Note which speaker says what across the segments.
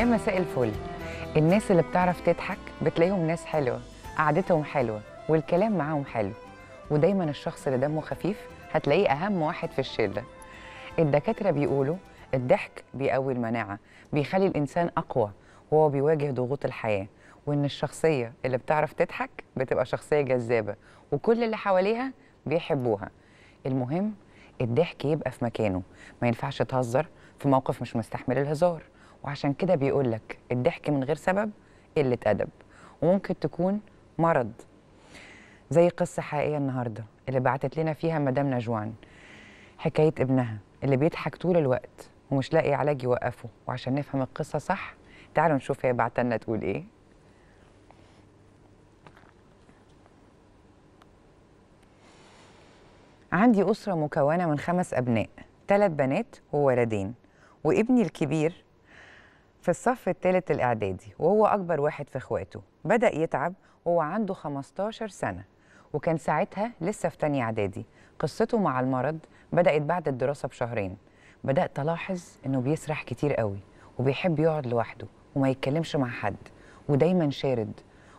Speaker 1: يا مساء الفل الناس اللي بتعرف تضحك بتلاقيهم ناس حلوه قعدتهم حلوه والكلام معاهم حلو ودايما الشخص اللي دمه خفيف هتلاقيه اهم واحد في الشله الدكاتره بيقولوا الضحك بيقوي المناعه بيخلي الانسان اقوى وهو بيواجه ضغوط الحياه وان الشخصيه اللي بتعرف تضحك بتبقى شخصيه جذابه وكل اللي حواليها بيحبوها المهم الضحك يبقى في مكانه ما ينفعش تهزر في موقف مش مستحمل الهزار وعشان كده بيقول لك الضحك من غير سبب قله ادب وممكن تكون مرض زي قصه حقيقيه النهارده اللي بعتت لنا فيها مدام نجوان حكايه ابنها اللي بيضحك طول الوقت ومش لاقي علاج يوقفه وعشان نفهم القصه صح تعالوا نشوف هي بعتلنا تقول ايه عندي أسرة مكونة من خمس أبناء ثلاث بنات وولدين وابني الكبير في الصف الثالث الإعدادي وهو أكبر واحد في إخواته بدأ يتعب وهو عنده 15 سنة وكان ساعتها لسه في تانية إعدادي قصته مع المرض بدأت بعد الدراسة بشهرين بدأت ألاحظ إنه بيسرح كتير قوي وبيحب يقعد لوحده وما يتكلمش مع حد ودايما شارد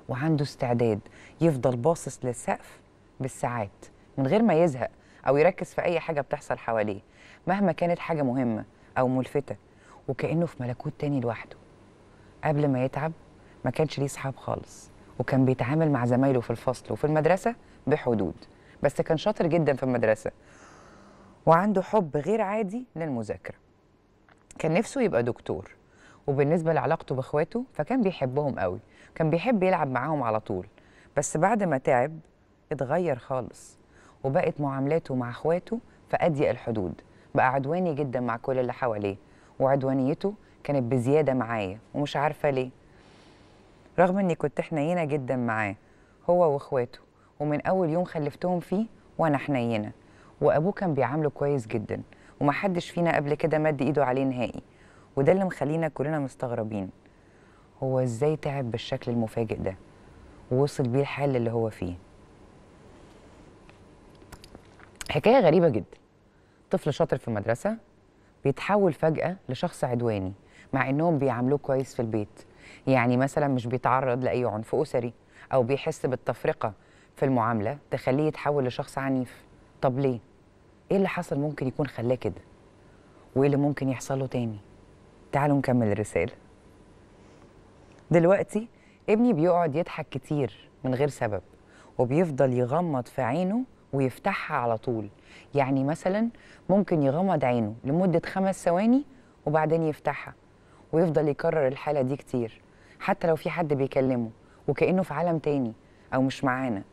Speaker 1: وعنده استعداد يفضل باصص للسقف بالساعات من غير ما يزهق أو يركز في أي حاجة بتحصل حواليه مهما كانت حاجة مهمة أو ملفتة وكانه في ملكوت تاني لوحده قبل ما يتعب ما كانش ليه صحاب خالص وكان بيتعامل مع زمايله في الفصل وفي المدرسه بحدود بس كان شاطر جدا في المدرسه وعنده حب غير عادي للمذاكره كان نفسه يبقى دكتور وبالنسبه لعلاقته باخواته فكان بيحبهم قوي كان بيحب يلعب معاهم على طول بس بعد ما تعب اتغير خالص وبقت معاملاته مع اخواته في اضيق الحدود بقى عدواني جدا مع كل اللي حواليه وعدوانيته كانت بزيادة معايا ومش عارفة ليه رغم اني كنت حنينة جدا معاه هو واخواته ومن اول يوم خلفتهم فيه وانا حنينة وابوه كان بيعامله كويس جدا ومحدش فينا قبل كده مد ايده عليه نهائي وده اللي مخلينا كلنا مستغربين هو ازاي تعب بالشكل المفاجئ ده ووصل بيه الحال اللي هو فيه حكاية غريبة جدا طفل شاطر في المدرسة بيتحول فجأة لشخص عدواني مع إنهم بيعاملوه كويس في البيت يعني مثلا مش بيتعرض لأي عنف أسري أو بيحس بالتفرقة في المعاملة تخليه يتحول لشخص عنيف طب ليه؟ إيه اللي حصل ممكن يكون خلاه كده؟ وإيه اللي ممكن يحصل له تاني؟ تعالوا نكمل الرسالة دلوقتي ابني بيقعد يضحك كتير من غير سبب وبيفضل يغمض في عينه ويفتحها على طول يعني مثلا ممكن يغمض عينه لمدة خمس ثواني وبعدين يفتحها ويفضل يكرر الحالة دي كتير حتى لو في حد بيكلمه وكأنه في عالم تاني أو مش معانا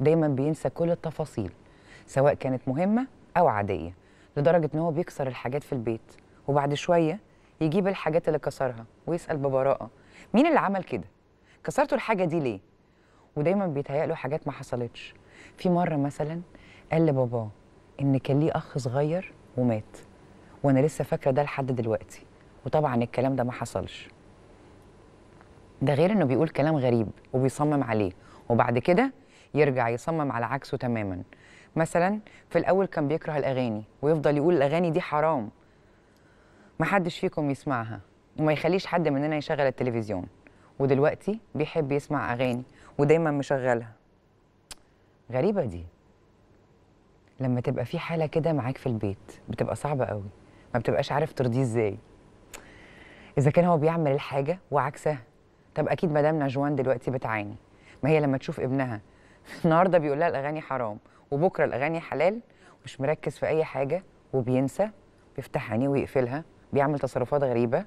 Speaker 1: دايما بينسى كل التفاصيل سواء كانت مهمة أو عادية لدرجة إن هو بيكسر الحاجات في البيت وبعد شوية يجيب الحاجات اللي كسرها ويسأل ببراءة مين اللي عمل كده؟ كسرتوا الحاجة دي ليه؟ ودايما بيتهيأ له حاجات ما حصلتش في مره مثلا قال لباباه ان كان ليه اخ صغير ومات وانا لسه فاكره ده لحد دلوقتي وطبعا الكلام ده ما حصلش ده غير انه بيقول كلام غريب وبيصمم عليه وبعد كده يرجع يصمم على عكسه تماما مثلا في الاول كان بيكره الاغاني ويفضل يقول الاغاني دي حرام محدش فيكم يسمعها وما يخليش حد مننا يشغل التلفزيون ودلوقتي بيحب يسمع اغاني ودايما مشغلها غريبه دي لما تبقى في حاله كده معاك في البيت بتبقى صعبه قوي ما بتبقاش عارف ترضيه ازاي اذا كان هو بيعمل الحاجه وعكسها طب اكيد مدام نجوان دلوقتي بتعاني ما هي لما تشوف ابنها النهارده بيقول لها الاغاني حرام وبكره الاغاني حلال مش مركز في اي حاجه وبينسى بيفتح عينيه ويقفلها بيعمل تصرفات غريبه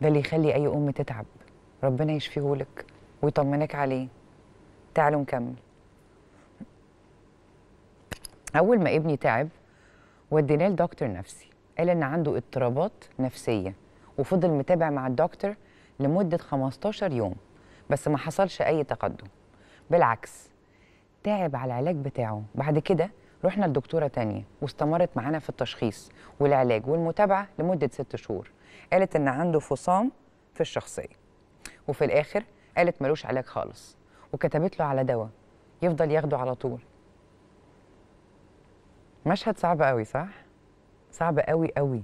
Speaker 1: ده اللي يخلي اي ام تتعب ربنا يشفيه لك ويطمنك عليه تعالوا نكمل أول ما ابني تعب وديناه لدكتور نفسي قال إن عنده اضطرابات نفسية وفضل متابع مع الدكتور لمدة 15 يوم بس ما حصلش أي تقدم بالعكس تعب على العلاج بتاعه بعد كده رحنا لدكتورة تانية واستمرت معانا في التشخيص والعلاج والمتابعة لمدة ست شهور قالت إن عنده فصام في الشخصية وفي الآخر قالت ملوش علاج خالص وكتبت له على دواء يفضل ياخده على طول مشهد صعب قوي صح صعب قوي قوي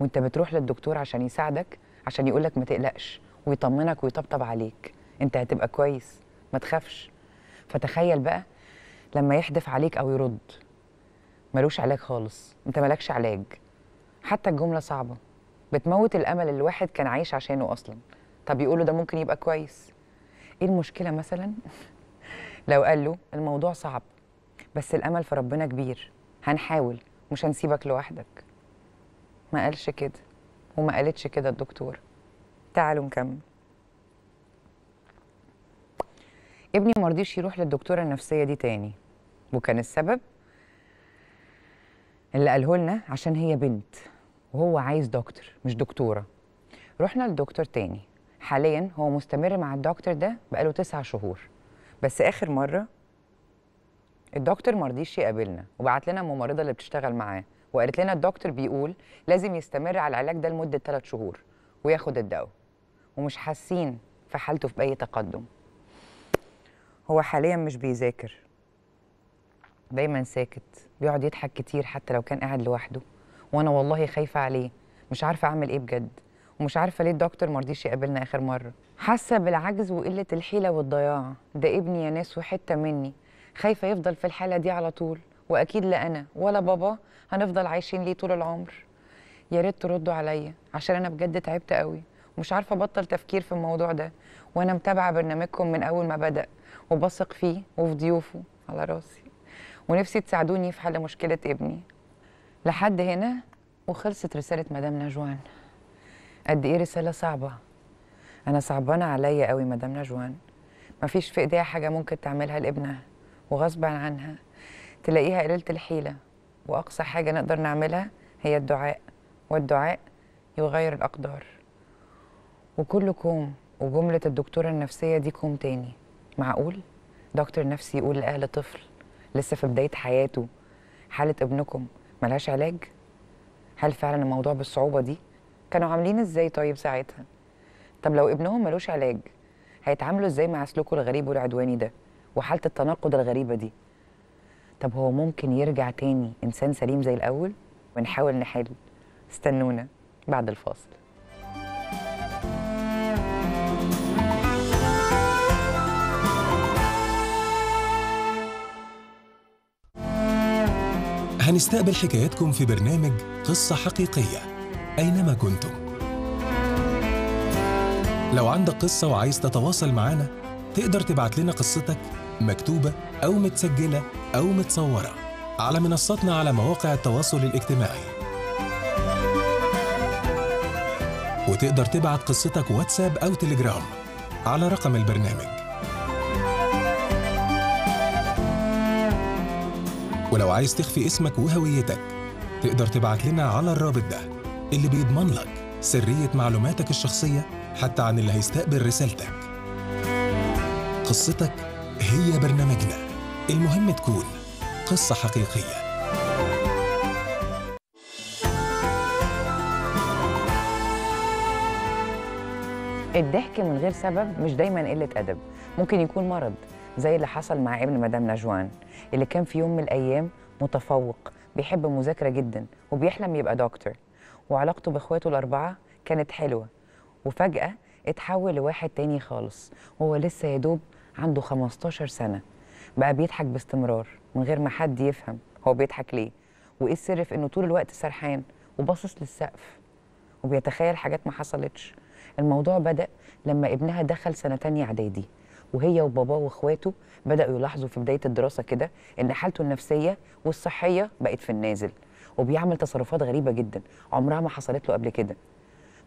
Speaker 1: وانت بتروح للدكتور عشان يساعدك عشان يقولك ما تقلقش ويطمنك ويطبطب عليك انت هتبقى كويس ما تخافش فتخيل بقى لما يحدف عليك او يرد ملوش علاج خالص انت مالكش علاج حتى الجمله صعبه بتموت الامل اللي الواحد كان عايش عشانه اصلا طب يقولوا ده ممكن يبقى كويس ايه المشكله مثلا لو قال له الموضوع صعب بس الامل في ربنا كبير هنحاول مش هنسيبك لوحدك ما قالش كده وما قالتش كده الدكتور تعالوا نكمل ابني مرضيش يروح للدكتوره النفسيه دي تاني وكان السبب اللي قاله لنا عشان هي بنت وهو عايز دكتور مش دكتوره رحنا لدكتور تاني حاليا هو مستمر مع الدكتور ده بقاله تسع شهور بس اخر مره الدكتور مرضيش يقابلنا وبعت لنا الممرضه اللي بتشتغل معاه وقالت لنا الدكتور بيقول لازم يستمر على العلاج ده لمده ثلاث شهور وياخد الدواء ومش حاسين في حالته في اي تقدم هو حاليا مش بيذاكر دايما ساكت بيقعد يضحك كتير حتى لو كان قاعد لوحده وانا والله خايفه عليه مش عارفه اعمل ايه بجد ومش عارفه ليه الدكتور مرضيش يقابلنا اخر مره حاسه بالعجز وقله الحيله والضياع ده ابني يا ناس وحته مني خايفه يفضل في الحاله دي على طول واكيد لا انا ولا بابا هنفضل عايشين ليه طول العمر يا ريت تردوا عليا عشان انا بجد تعبت قوي ومش عارفه ابطل تفكير في الموضوع ده وانا متابعه برنامجكم من اول ما بدا وبثق فيه وفي ضيوفه على راسي ونفسي تساعدوني في حل مشكله ابني لحد هنا وخلصت رساله مدام نجوان قد ايه رساله صعبه انا صعبانه عليا قوي مدام نجوان مفيش في ايديها حاجه ممكن تعملها لابنها وغصبا عنها تلاقيها قليله الحيله واقصى حاجه نقدر نعملها هي الدعاء والدعاء يغير الاقدار وكل كوم وجمله الدكتوره النفسيه دي كوم تاني معقول دكتور نفسي يقول لاهل طفل لسه في بدايه حياته حاله ابنكم ملهاش علاج هل فعلا الموضوع بالصعوبه دي كانوا عاملين ازاي طيب ساعتها طب لو ابنهم ملوش علاج هيتعاملوا ازاي مع سلوكه الغريب والعدواني ده وحاله التناقض الغريبه دي طب هو ممكن يرجع تاني انسان سليم زي الاول ونحاول نحل استنونا بعد الفاصل
Speaker 2: هنستقبل حكاياتكم في برنامج قصة حقيقية أينما كنتم لو عندك قصة وعايز تتواصل معانا تقدر تبعت لنا قصتك مكتوبة أو متسجلة أو متصورة على منصتنا على مواقع التواصل الاجتماعي وتقدر تبعت قصتك واتساب أو تليجرام على رقم البرنامج ولو عايز تخفي اسمك وهويتك تقدر تبعت لنا على الرابط ده اللي بيضمن لك سرية معلوماتك الشخصية حتى عن اللي هيستقبل رسالتك قصتك هي برنامجنا المهم تكون قصة حقيقية
Speaker 1: الضحك من غير سبب مش دايما قلة أدب ممكن يكون مرض زي اللي حصل مع ابن مدام نجوان اللي كان في يوم من الأيام متفوق بيحب المذاكرة جدا وبيحلم يبقى دكتور وعلاقته باخواته الاربعه كانت حلوه وفجاه اتحول لواحد تاني خالص وهو لسه يا دوب عنده 15 سنه بقى بيضحك باستمرار من غير ما حد يفهم هو بيضحك ليه وايه السر في انه طول الوقت سرحان وباصص للسقف وبيتخيل حاجات ما حصلتش الموضوع بدأ لما ابنها دخل سنة تانية إعدادي وهي وباباه وإخواته بدأوا يلاحظوا في بداية الدراسة كده إن حالته النفسية والصحية بقت في النازل وبيعمل تصرفات غريبه جدا عمرها ما حصلت له قبل كده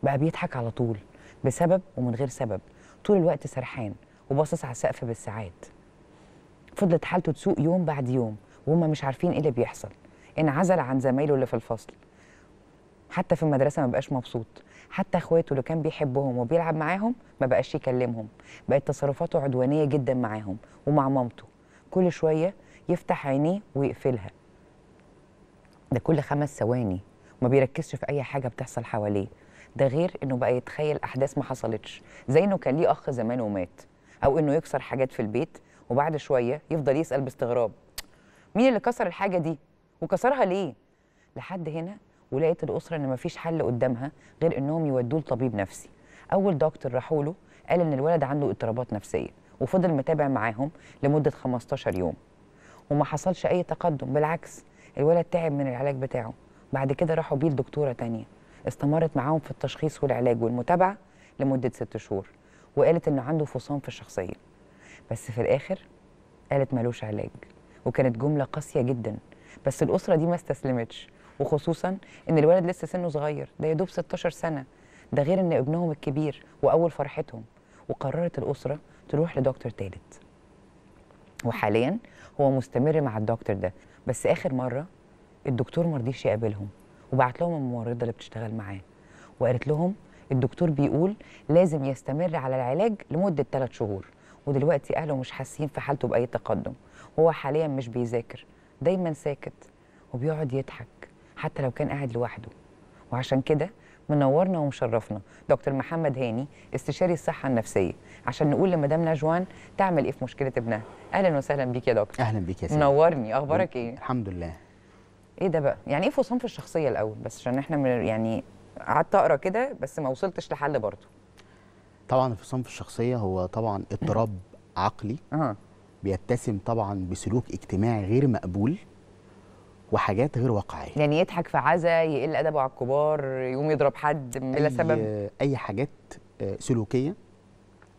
Speaker 1: بقى بيضحك على طول بسبب ومن غير سبب طول الوقت سرحان وباصص على السقف بالساعات فضلت حالته تسوء يوم بعد يوم وهم مش عارفين ايه اللي بيحصل انعزل عن زمايله اللي في الفصل حتى في المدرسه ما بقاش مبسوط حتى اخواته اللي كان بيحبهم وبيلعب معاهم ما بقاش يكلمهم بقت تصرفاته عدوانيه جدا معاهم ومع مامته كل شويه يفتح عينيه ويقفلها ده كل خمس ثواني وما بيركزش في اي حاجه بتحصل حواليه ده غير انه بقى يتخيل احداث ما حصلتش زي انه كان ليه اخ زمان ومات او انه يكسر حاجات في البيت وبعد شويه يفضل يسال باستغراب مين اللي كسر الحاجه دي وكسرها ليه لحد هنا ولقيت الاسره ان مفيش حل قدامها غير انهم يودوه لطبيب نفسي اول دكتور راحوا له قال ان الولد عنده اضطرابات نفسيه وفضل متابع معاهم لمده 15 يوم وما حصلش اي تقدم بالعكس الولد تعب من العلاج بتاعه بعد كده راحوا بيه لدكتوره تانية استمرت معاهم في التشخيص والعلاج والمتابعه لمده ست شهور وقالت انه عنده فصام في الشخصيه بس في الاخر قالت ملوش علاج وكانت جمله قاسيه جدا بس الاسره دي ما استسلمتش وخصوصا ان الولد لسه سنه صغير ده يدوب 16 سنه ده غير ان ابنهم الكبير واول فرحتهم وقررت الاسره تروح لدكتور تالت وحاليا هو مستمر مع الدكتور ده بس اخر مره الدكتور ما رضيش يقابلهم وبعت لهم الممرضه اللي بتشتغل معاه وقالت لهم الدكتور بيقول لازم يستمر على العلاج لمده 3 شهور ودلوقتي اهله مش حاسين في حالته باي تقدم وهو حاليا مش بيذاكر دايما ساكت وبيقعد يضحك حتى لو كان قاعد لوحده وعشان كده منورنا ومشرفنا دكتور محمد هاني استشاري الصحه النفسيه عشان نقول لمدام نجوان تعمل ايه في مشكله ابنها اهلا وسهلا بيك يا دكتور اهلا بيك يا سيدي منورني اخبارك ايه الحمد لله ايه ده بقى يعني ايه فصام في الشخصيه الاول بس عشان احنا يعني قعدت اقرا كده بس ما وصلتش لحل برضه
Speaker 2: طبعا الفصام في الشخصيه هو طبعا اضطراب عقلي بيتسم طبعا بسلوك اجتماعي غير مقبول وحاجات غير واقعيه
Speaker 1: يعني يضحك في عزا يقل ادبه على الكبار يقوم يضرب حد بلا سبب
Speaker 2: اي حاجات آه، سلوكيه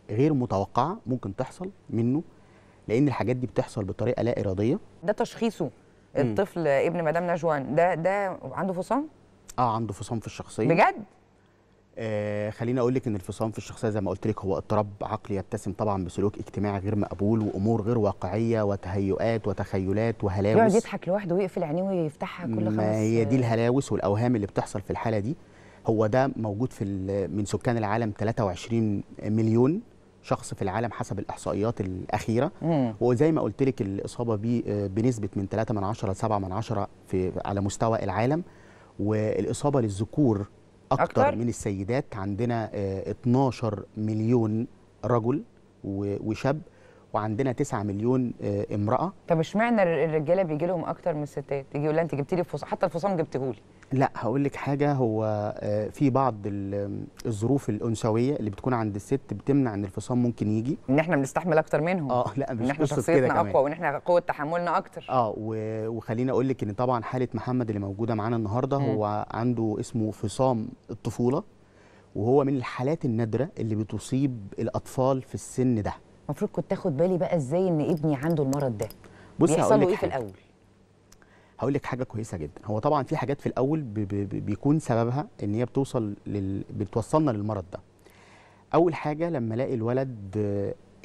Speaker 2: غير متوقعه ممكن تحصل منه لان الحاجات دي بتحصل بطريقه لا اراديه
Speaker 1: ده تشخيصه الطفل ابن مدام نجوان ده ده عنده فصام
Speaker 2: اه عنده فصام في الشخصيه بجد آه خليني اقول لك ان الفصام في الشخصيه زي ما قلت لك هو اضطراب عقلي يتسم طبعا بسلوك اجتماعي غير مقبول وامور غير واقعيه وتهيؤات وتخيلات وهلاوس يقعد يضحك
Speaker 1: لوحده ويقفل عينيه ويفتحها كل خمس ما هي دي
Speaker 2: الهلاوس والاوهام اللي بتحصل في الحاله دي هو ده موجود في من سكان العالم 23 مليون شخص في العالم حسب الاحصائيات الاخيره مم. وزي ما قلت لك الاصابه بيه آه، بنسبه من 3 من 10 ل 7 من 10 في على مستوى العالم والاصابه للذكور أكتر, من السيدات عندنا 12 آه، مليون رجل وشاب وعندنا 9 مليون آه، امراه
Speaker 1: طب اشمعنى الرجاله بيجي لهم اكتر من الستات يجي يقول انت جبت لي الفصام حتى الفصام جبته لي
Speaker 2: لا هقول لك حاجه هو آه، في بعض الظروف الانثويه اللي بتكون عند الست بتمنع ان الفصام ممكن يجي
Speaker 1: ان احنا بنستحمل اكتر منهم اه لا مش ان احنا شخصيتنا اقوى وان احنا قوه تحملنا اكتر
Speaker 2: اه وخليني اقول لك ان طبعا حاله محمد اللي موجوده معانا النهارده هو عنده اسمه فصام الطفوله وهو من الحالات النادره اللي بتصيب الاطفال في السن ده
Speaker 1: المفروض كنت اخد بالي بقى ازاي ان ابني عنده المرض ده
Speaker 2: بصي هقول لك ايه في الاول هقول لك حاجه كويسه جدا هو طبعا في حاجات في الاول بي بي بيكون سببها ان هي بتوصل لل... بتوصلنا للمرض ده اول حاجه لما الاقي الولد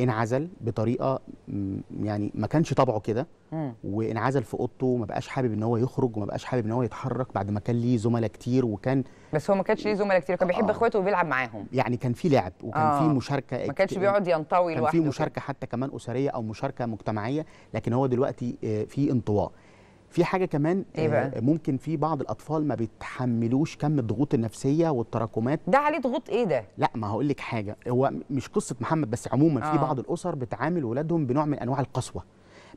Speaker 2: انعزل بطريقه يعني ما كانش طبعه كده وانعزل في اوضته وما بقاش حابب ان هو يخرج وما بقاش حابب ان هو يتحرك بعد ما كان ليه زملاء كتير وكان
Speaker 1: بس هو ما كانش ليه زملاء كتير كان بيحب آه اخواته وبيلعب معاهم
Speaker 2: يعني كان في لعب وكان آه في مشاركه ما كانش بيقعد ينطوي لوحده كان في مشاركه حتى كمان اسريه او مشاركه مجتمعيه لكن هو دلوقتي آه، في انطواء في حاجه كمان إيه بقى؟ آه، ممكن في بعض الاطفال ما بيتحملوش كم الضغوط النفسيه والتراكمات ده عليه ضغوط ايه ده لا ما هقول لك حاجه هو مش قصه محمد بس عموما آه. في بعض الاسر بتعامل ولادهم بنوع من انواع القسوه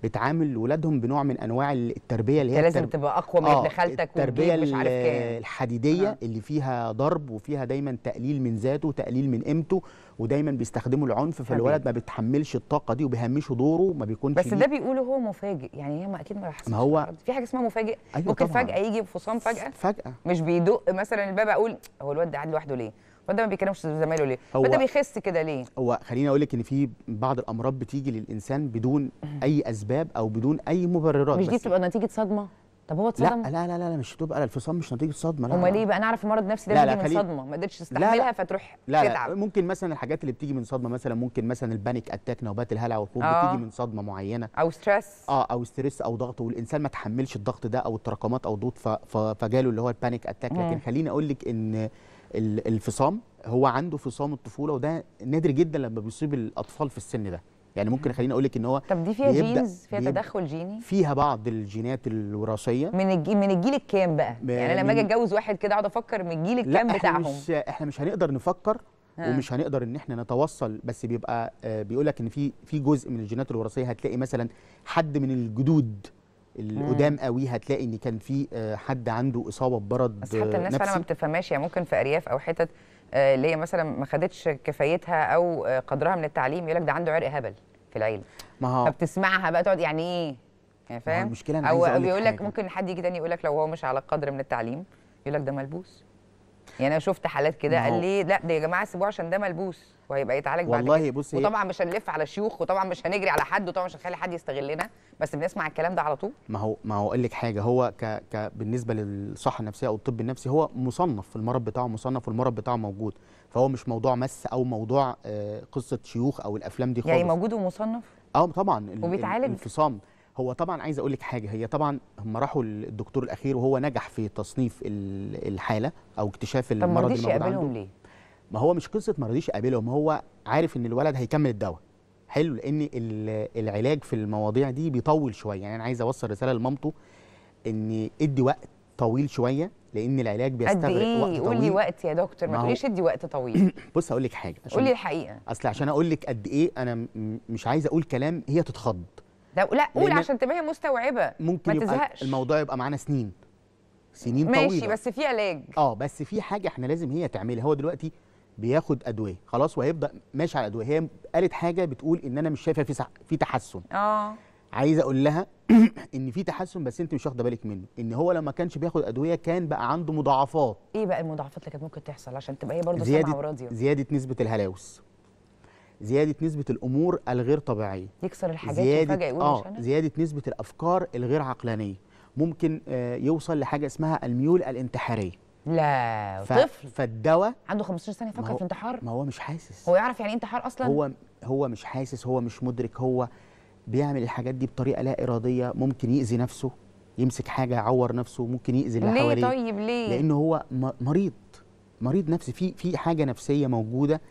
Speaker 2: بتعامل ولادهم بنوع من انواع التربيه اللي هي لازم التربية تبقى اقوى من آه ابن خالتك التربيه مش عارف كام الحديديه آه. اللي فيها ضرب وفيها دايما تقليل من ذاته وتقليل من قيمته ودايما بيستخدموا العنف فالولد ما بيتحملش الطاقه دي وبيهمشه دوره ما بيكونش بس ده
Speaker 1: بيقوله هو مفاجئ يعني هي ما اكيد ما راح ما هو في حاجه اسمها مفاجئ أيوة ممكن طبعًا. فجاه يجي بفصام فجاه فجاه مش بيدق مثلا الباب اقول هو الواد ده قاعد لوحده ليه الواد ده ما بيكلمش زمايله ليه؟ هو ده بيخس كده ليه؟
Speaker 2: هو خليني اقول لك ان في بعض الامراض بتيجي للانسان بدون اي اسباب او بدون اي مبررات مش دي
Speaker 1: بتبقى نتيجه صدمه؟ طب هو اتصدم؟ لا
Speaker 2: لا لا لا مش تبقى الفصام مش نتيجه صدمه لا امال ايه
Speaker 1: بقى انا اعرف المرض النفسي ده بيجي من خلي... صدمه ما قدرتش تستحملها لا فتروح
Speaker 2: لا تتعب لا ممكن مثلا الحاجات اللي بتيجي من صدمه مثلا ممكن مثلا البانيك اتاك نوبات الهلع والخوف آه. بتيجي من صدمه معينه او ستريس اه او ستريس او ضغط والانسان ما تحملش الضغط ده او التراكمات او الضغط ف... ف... فجاله اللي هو البانيك اتاك لكن خليني اقول لك ان الفصام هو عنده فصام الطفوله وده نادر جدا لما بيصيب الاطفال في السن ده يعني ممكن خليني اقول لك ان هو طب دي فيها جينز فيها تدخل
Speaker 1: جيني فيها
Speaker 2: بعض الجينات الوراثيه من الجي
Speaker 1: من الجيل الكام بقى
Speaker 2: يعني لما اجي اتجوز
Speaker 1: واحد كده اقعد افكر من الجيل الكام بتاعهم لا مش
Speaker 2: احنا مش هنقدر نفكر ها. ومش هنقدر ان احنا نتوصل بس بيبقى آه، بيقول لك ان في في جزء من الجينات الوراثيه هتلاقي مثلا حد من الجدود القدام قوي هتلاقي ان كان في آه، حد عنده اصابه ببرد بس حتى الناس آه، فعلا ما
Speaker 1: بتفهمهاش يعني ممكن في ارياف او حتت آه، اللي هي مثلا ما خدتش كفايتها او قدرها من التعليم يقول لك ده عنده عرق هبل في العيله ما هو فبتسمعها بقى تقعد يعني ايه يعني فاهم المشكله او بيقول لك ممكن حد يجي تاني يقول لك لو هو مش على قدر من التعليم يقول لك ده ملبوس يعني انا شفت حالات كده قال لي لا ده يا جماعه سيبوه عشان ده ملبوس وهيبقى يتعالج بعد كده والله بصي وطبعا مش هنلف على شيوخ وطبعا مش هنجري على حد وطبعا مش هنخلي حد يستغلنا بس بنسمع الكلام ده على طول
Speaker 2: ما هو ما هو اقول لك حاجه هو ك... ك بالنسبه للصحه النفسيه او الطب النفسي هو مصنف المرض بتاعه مصنف والمرض بتاعه موجود فهو مش موضوع مس او موضوع آه، قصه شيوخ او الافلام دي يعني خالص يعني موجود ومصنف اه طبعا وبيتعالج الانفصام هو طبعا عايز اقول لك حاجه هي طبعا هم راحوا للدكتور الاخير وهو نجح في تصنيف الحاله او اكتشاف المرض اللي موجود عنده ليه؟ ما هو مش قصه ما رضيش يقابلهم هو عارف ان الولد هيكمل الدواء حلو لان العلاج في المواضيع دي بيطول شويه يعني انا عايز اوصل رساله لمامته ان ادي وقت طويل شويه لان العلاج بيستغرق قد إيه؟ وقت طويل قول لي وقت
Speaker 1: يا دكتور ما تقوليش ادي وقت طويل
Speaker 2: بص هقول لك حاجه قول لي الحقيقه اصل عشان اقول لك قد ايه انا مش عايز اقول كلام هي تتخض ده لا قول عشان
Speaker 1: تبقى هي مستوعبه ممكن ما تزهقش
Speaker 2: الموضوع يبقى معانا سنين سنين ماشي طويله ماشي بس في علاج اه بس في حاجه احنا لازم هي تعملها هو دلوقتي بياخد ادويه خلاص وهيبدا ماشي على الادويه هي قالت حاجه بتقول ان انا مش شايفه في في تحسن اه عايز اقول لها ان في تحسن بس انت مش واخده بالك منه ان هو لما كانش بياخد ادويه كان
Speaker 1: بقى عنده مضاعفات ايه بقى المضاعفات اللي كانت ممكن تحصل عشان تبقى هي برضه سامعه وراضيه
Speaker 2: زياده نسبه الهلاوس زياده نسبه الامور الغير طبيعيه يكسر الحاجات زياده اه زياده نسبه الافكار الغير عقلانيه ممكن آه يوصل لحاجه اسمها الميول الانتحاريه
Speaker 1: لا ف... طفل
Speaker 2: فالدواء
Speaker 1: عنده 15 سنه يفكر هو... في انتحار
Speaker 2: ما هو مش حاسس
Speaker 1: هو يعرف يعني ايه انتحار اصلا هو
Speaker 2: هو مش حاسس هو مش مدرك هو بيعمل الحاجات دي بطريقه لا اراديه ممكن يأذي نفسه يمسك حاجه يعور نفسه ممكن يأذي اللي حواليه ليه طيب ليه لان هو مريض مريض نفسي في في حاجه نفسيه موجوده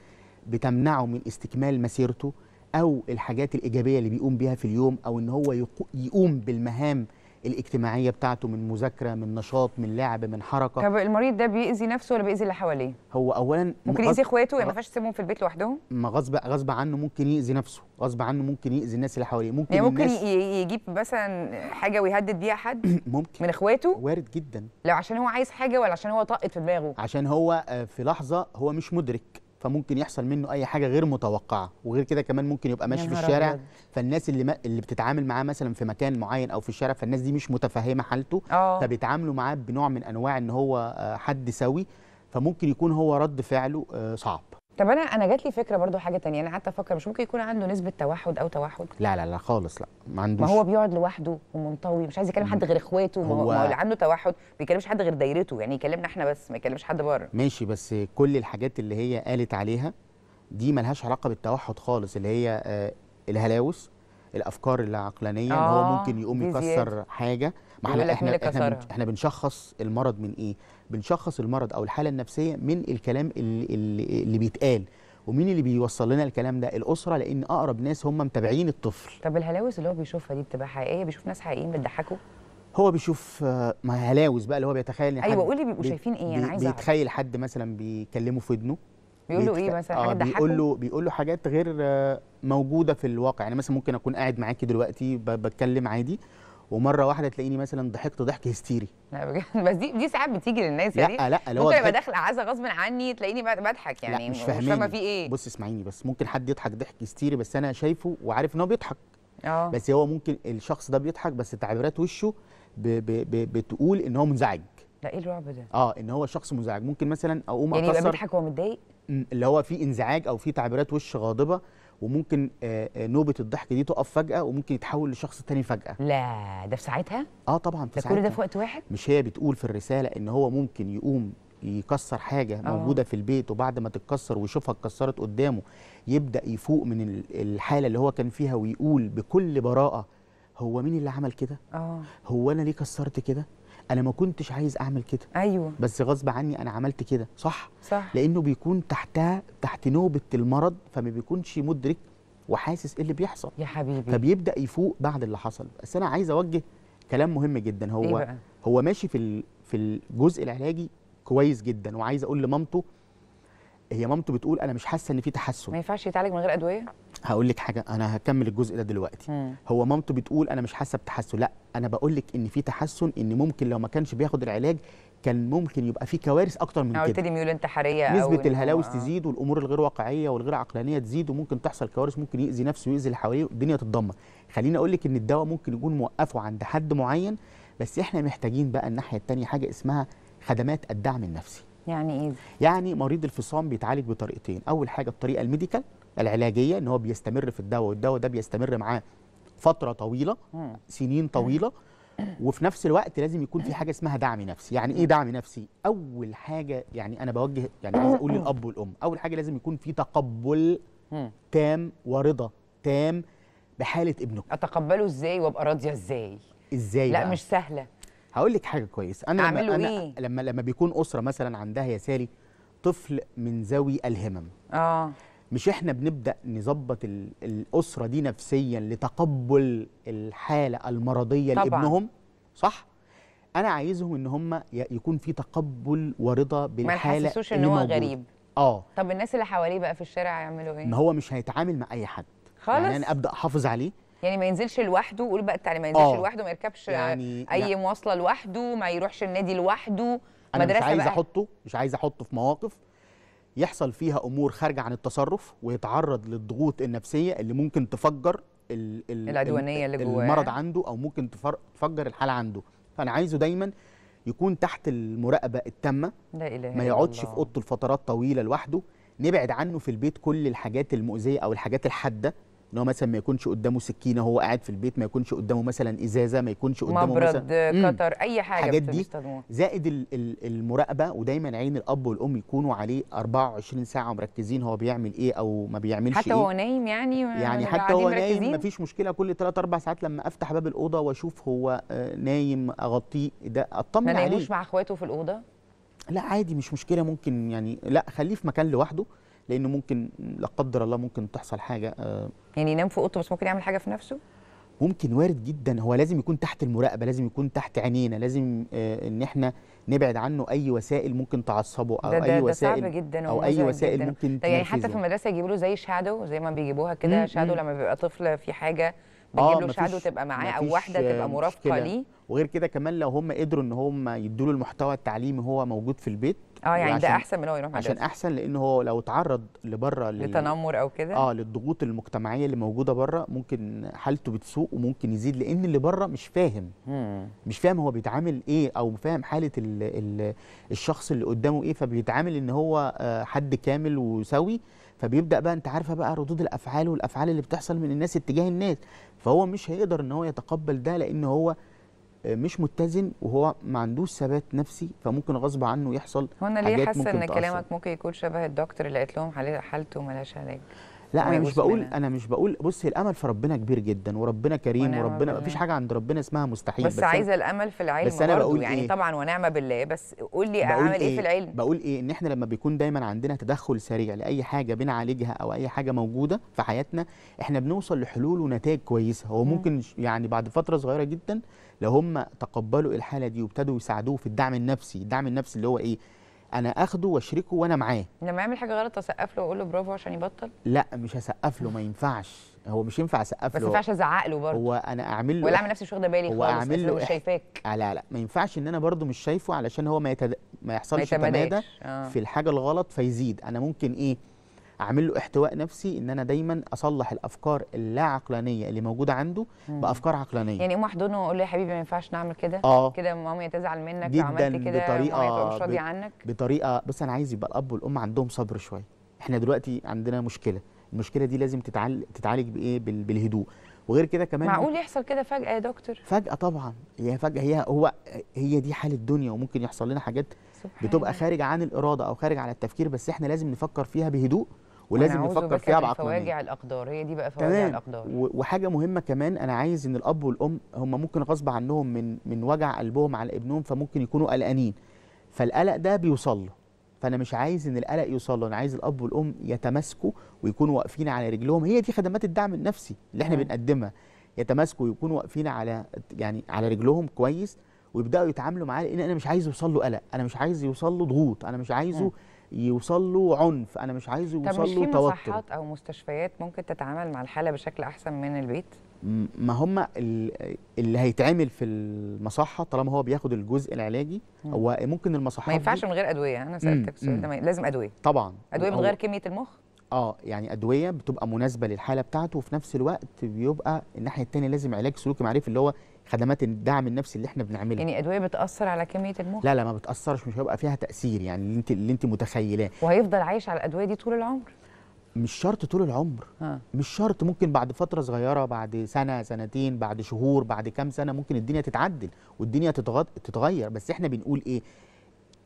Speaker 2: بتمنعه من استكمال مسيرته او الحاجات الايجابيه اللي بيقوم بيها في اليوم او ان هو يقوم بالمهام الاجتماعيه بتاعته من مذاكره من نشاط من لعب من حركه طب
Speaker 1: المريض ده بيأذي نفسه ولا بيأذي اللي حواليه
Speaker 2: هو اولا ممكن يأذي
Speaker 1: اخواته يعني ما ينفعش تسيبهم في البيت لوحدهم
Speaker 2: ما غصب غصب عنه ممكن يأذي نفسه غصب عنه ممكن يأذي الناس اللي حواليه ممكن يعني ممكن
Speaker 1: يجيب مثلا حاجه ويهدد بيها حد
Speaker 2: ممكن من اخواته وارد جدا
Speaker 1: لو عشان هو عايز حاجه ولا عشان هو طقت في دماغه
Speaker 2: عشان هو آه، في لحظه هو مش مدرك فممكن يحصل منه اي حاجه غير متوقعه وغير كده كمان ممكن يبقى ماشي في الشارع ربيد. فالناس اللي ما اللي بتتعامل معاه مثلا في مكان معين او في الشارع فالناس دي مش متفهمه حالته أوه. فبيتعاملوا معاه بنوع من انواع ان هو آه، حد سوي فممكن يكون هو رد فعله آه، صعب
Speaker 1: طب انا انا جات لي فكره برضو حاجه تانية انا قعدت افكر مش ممكن يكون عنده نسبه توحد او توحد لا
Speaker 2: لا لا خالص لا ما عندوش
Speaker 1: ما هو بيقعد لوحده ومنطوي مش عايز يكلم حد غير اخواته هو ما هو اللي عنده توحد ما بيكلمش حد غير دايرته يعني يكلمنا احنا بس ما يكلمش حد بره
Speaker 2: ماشي بس كل الحاجات اللي هي قالت عليها دي لهاش علاقه بالتوحد خالص اللي هي آه الهلاوس الافكار العقلانيه آه اللي هو آه، ممكن يقوم يكسر حاجه ما احنا احنا احنا, احنا بنشخص المرض من ايه بنشخص المرض او الحاله النفسيه من الكلام اللي, اللي بيتقال ومين اللي بيوصل لنا الكلام ده الاسره لان اقرب ناس هم متابعين الطفل
Speaker 1: طب الهلاوس اللي هو بيشوفها دي بتبقى حقيقيه بيشوف ناس حقيقيين بتضحكوا
Speaker 2: هو بيشوف آه، ما هلاوس بقى اللي هو بيتخيل ان ايوه قولي بيبقوا شايفين ايه انا عايزه بيتخيل حد مثلا بيكلمه في ودنه
Speaker 1: بيقول له ايه مثلا آه بيقول له
Speaker 2: بيقول له حاجات غير آه، موجوده في الواقع يعني مثلا ممكن اكون قاعد معاكي دلوقتي بتكلم عادي ومره واحده تلاقيني مثلا ضحكت ضحك هستيري
Speaker 1: بس دي دي ساعات بتيجي للناس لا يعني. لا لا ممكن ابقى داخله عزا غصب عني تلاقيني بضحك يعني لا مش فاهمه في ايه
Speaker 2: بص اسمعيني بس ممكن حد يضحك ضحك هستيري بس انا شايفه وعارف ان هو بيضحك اه بس هو ممكن الشخص ده بيضحك بس تعبيرات وشه ب ب ب بتقول ان هو منزعج
Speaker 1: لا ايه الرعب ده
Speaker 2: اه ان هو شخص منزعج ممكن مثلا اقوم يعني اكسر يعني يبقى بيضحك وهو متضايق اللي هو في انزعاج او في تعبيرات وش غاضبه وممكن آه، آه، نوبه الضحك دي تقف فجاه وممكن يتحول لشخص تاني فجاه
Speaker 1: لا ده في ساعتها
Speaker 2: اه طبعا في ده ساعتها. كل ده في وقت واحد مش هي بتقول في الرساله ان هو ممكن يقوم يكسر حاجه أوه. موجوده في البيت وبعد ما تتكسر ويشوفها اتكسرت قدامه يبدا يفوق من الحاله اللي هو كان فيها ويقول بكل براءه هو مين اللي عمل كده؟ آه. هو انا ليه كسرت كده؟ انا ما كنتش عايز اعمل كده ايوه بس غصب عني انا عملت كده صح صح لانه بيكون تحتها تحت نوبه المرض فما بيكونش مدرك وحاسس ايه اللي بيحصل يا حبيبي فبيبدا يفوق بعد اللي حصل بس انا عايز اوجه كلام مهم جدا هو إيه بقى؟ هو ماشي في في الجزء العلاجي كويس جدا وعايز اقول لمامته هي مامته بتقول انا مش حاسه ان في تحسن ما
Speaker 1: ينفعش يتعالج من غير ادويه
Speaker 2: هقول لك حاجه انا هكمل الجزء ده دلوقتي مم. هو مامته بتقول انا مش حاسه بتحسن لا انا بقول لك ان في تحسن ان ممكن لو ما كانش بياخد العلاج كان ممكن يبقى في كوارث اكتر من كده او
Speaker 1: لي ميول انتحاريه نسبه الهلاوس آه.
Speaker 2: تزيد والامور الغير واقعيه والغير عقلانيه تزيد وممكن تحصل كوارث ممكن يؤذي نفسه ويؤذي اللي حواليه والدنيا تتدمر خليني اقول لك ان الدواء ممكن يكون موقفه عند حد معين بس احنا محتاجين بقى الناحيه الثانيه حاجه اسمها خدمات الدعم النفسي يعني ايه يعني مريض الفصام بيتعالج بطريقتين اول حاجه الطريقه الميديكال العلاجيه ان هو بيستمر في الدواء والدواء ده بيستمر معاه فتره طويله سنين طويله وفي نفس الوقت لازم يكون في حاجه اسمها دعم نفسي يعني ايه دعم نفسي اول حاجه يعني انا بوجه يعني عايز اقول للاب والام اول حاجه لازم يكون في تقبل تام ورضا تام بحاله ابنكم
Speaker 1: اتقبله ازاي وابقى راضيه ازاي
Speaker 2: ازاي لا بقى؟ مش سهله هقول لك حاجه كويس انا لما أنا إيه؟ لما لما بيكون اسره مثلا عندها يا ساري طفل من ذوي الهمم اه مش احنا بنبدا نظبط الاسره دي نفسيا لتقبل الحاله المرضيه طبعًا. لابنهم صح انا عايزهم ان هم يكون في تقبل ورضا بالحاله ما يحسسوش ان هو غريب اه
Speaker 1: طب الناس اللي حواليه بقى في الشارع هيعملوا ايه ما هو
Speaker 2: مش هيتعامل مع اي حد خالص يعني انا ابدا احافظ عليه
Speaker 1: يعني ما ينزلش لوحده قول بقى التعليم ما ينزلش أوه. لوحده ما يركبش يعني اي لا. مواصله لوحده ما يروحش النادي لوحده انا مدرسة مش عايز احطه
Speaker 2: مش عايز احطه في مواقف يحصل فيها امور خارجه عن التصرف ويتعرض للضغوط النفسيه اللي ممكن تفجر الـ الـ العدوانيه اللي جواه المرض عنده او ممكن تفجر الحاله عنده فانا عايزه دايما يكون تحت المراقبه التامه لا اله ما يقعدش في اوضته لفترات طويله لوحده نبعد عنه في البيت كل الحاجات المؤذيه او الحاجات الحاده ان هو مثلا ما يكونش قدامه سكينه هو قاعد في البيت ما يكونش قدامه مثلا ازازه ما يكونش قدامه مبرد
Speaker 1: مثلا كتر اي حاجه الحاجات دي
Speaker 2: زائد المراقبه ودايما عين الاب والام يكونوا عليه 24 ساعه ومركزين هو بيعمل ايه او ما بيعملش حتى ايه حتى هو
Speaker 1: نايم يعني يعني حتى هو نايم
Speaker 2: فيش مشكله كل 3 4 ساعات لما افتح باب الاوضه واشوف هو آه، نايم اغطيه ده اطمن عليه ما
Speaker 1: مع اخواته في الاوضه
Speaker 2: لا عادي مش مشكله ممكن يعني لا خليه في مكان لوحده لانه ممكن لا قدر الله ممكن تحصل حاجه آه،
Speaker 1: يعني ينام في اوضته بس ممكن يعمل حاجه في نفسه
Speaker 2: ممكن وارد جدا هو لازم يكون تحت المراقبه لازم يكون تحت عينينا لازم آه، ان احنا نبعد عنه اي وسائل ممكن تعصبه او ده ده اي ده وسائل صعب جدا او اي وسائل جداً. ممكن طيب، يعني حتى في
Speaker 1: المدرسه يجيبوا له زي شادو زي ما بيجيبوها كده شادو لما بيبقى طفل في حاجه آه، بيجيب له آه شادو تبقى معاه او واحده تبقى مرافقه ليه
Speaker 2: وغير كده كمان لو هم قدروا ان هم يدوا له المحتوى التعليمي هو موجود في البيت اه يعني ده احسن من هو يروح عشان مدرسة. احسن لان هو لو اتعرض لبره لتنمر او كده اه للضغوط المجتمعيه اللي موجوده بره ممكن حالته بتسوء وممكن يزيد لان اللي بره مش فاهم مم. مش فاهم هو بيتعامل ايه او فاهم حاله الـ الـ الشخص اللي قدامه ايه فبيتعامل ان هو آه، حد كامل وسوي فبيبدا بقى انت عارفه بقى ردود الافعال والافعال اللي بتحصل من الناس اتجاه الناس فهو مش هيقدر ان هو يتقبل ده لان هو مش متزن وهو ما عندوش ثبات نفسي فممكن غصب عنه يحصل هو انا ليه حاسه ان تأثر. كلامك
Speaker 1: ممكن يكون شبه الدكتور اللي قالت لهم حالته ملهاش علاج لا انا مش بقول
Speaker 2: انا مش بقول بص الامل في ربنا كبير جدا وربنا كريم وربنا ما فيش حاجه عند ربنا اسمها مستحيل بس, بس عايزه
Speaker 1: الامل في العلم بس انا بقول يعني إيه؟ طبعا ونعمه بالله بس قول لي اعمل ايه في إيه؟ العلم
Speaker 2: بقول ايه ان احنا لما بيكون دايما عندنا تدخل سريع لاي حاجه بنعالجها او اي حاجه موجوده في حياتنا احنا بنوصل لحلول ونتائج كويسه هو ممكن يعني بعد فتره صغيره جدا لو هم تقبلوا الحاله دي وابتدوا يساعدوه في الدعم النفسي الدعم النفسي اللي هو ايه انا اخده واشركه وانا معاه
Speaker 1: لما يعمل حاجه غلط اسقف له واقول له برافو عشان يبطل
Speaker 2: لا مش هسقف له ما ينفعش هو مش ينفع اسقف له بس ما ينفعش
Speaker 1: ازعق له برضه هو
Speaker 2: انا اعمل له ولا اعمل نفسي
Speaker 1: مش واخده بالي خالص اعمل له مش شايفاك
Speaker 2: لا لا ما ينفعش ان انا برضه مش شايفه علشان هو ما, يتد... ما يحصلش تمادى آه. في الحاجه الغلط فيزيد انا ممكن ايه اعمل له احتواء نفسي ان انا دايما اصلح الافكار اللا عقلانيه اللي موجوده عنده بافكار عقلانيه يعني
Speaker 1: اقوم احضنه واقول له يا حبيبي ما ينفعش نعمل كده آه. كده مامي تزعل منك جدا لو عملت كده بطريقه مش راضي عنك
Speaker 2: بطريقه بس انا عايز يبقى الاب والام عندهم صبر شويه احنا دلوقتي عندنا مشكله المشكله دي لازم تتعالج تتعالج بايه بالهدوء وغير كده كمان معقول
Speaker 1: يحصل كده فجاه يا دكتور
Speaker 2: فجاه طبعا هي يعني فجاه هي هو هي دي حال الدنيا وممكن يحصل لنا حاجات بتبقى خارج عن الاراده او خارج عن التفكير بس احنا لازم نفكر فيها بهدوء ولازم نفكر فيها بعقلانيه فواجع
Speaker 1: الاقدار هي دي بقى فواجع الاقدار
Speaker 2: وحاجه مهمه كمان انا عايز ان الاب والام هم ممكن غصب عنهم من من وجع قلبهم على ابنهم فممكن يكونوا قلقانين فالقلق ده بيوصل له فانا مش عايز ان القلق يوصل له انا عايز الاب والام يتماسكوا ويكونوا واقفين على رجلهم هي دي خدمات الدعم النفسي اللي احنا بنقدمها يتماسكوا ويكونوا واقفين على يعني على رجلهم كويس ويبداوا يتعاملوا معاه لان انا مش عايز يوصل له قلق انا مش عايز يوصل له ضغوط انا مش عايزه يوصل له عنف انا مش عايزه يوصل له توتر طب مش في مصحات
Speaker 1: او مستشفيات ممكن تتعامل مع الحاله بشكل احسن من البيت
Speaker 2: ما هم اللي هيتعمل في المصحه طالما هو بياخد الجزء العلاجي هو ممكن المصحات ما ينفعش
Speaker 1: من غير ادويه انا سالتك السؤال ده لازم ادويه
Speaker 2: طبعا ادويه من غير كميه المخ اه يعني ادويه بتبقى مناسبه للحاله بتاعته وفي نفس الوقت بيبقى الناحيه الثانيه لازم علاج سلوكي معرفي اللي هو خدمات الدعم النفسي اللي احنا بنعملها يعني
Speaker 1: ادويه بتاثر على كميه المخ
Speaker 2: لا لا ما بتاثرش مش هيبقى فيها تاثير يعني اللي انت اللي انت متخيلاه وهيفضل عايش على الادويه دي طول العمر مش شرط طول العمر ها. آه. مش شرط ممكن بعد فتره صغيره بعد سنه سنتين بعد شهور بعد كام سنه ممكن الدنيا تتعدل والدنيا تتغير بس احنا بنقول ايه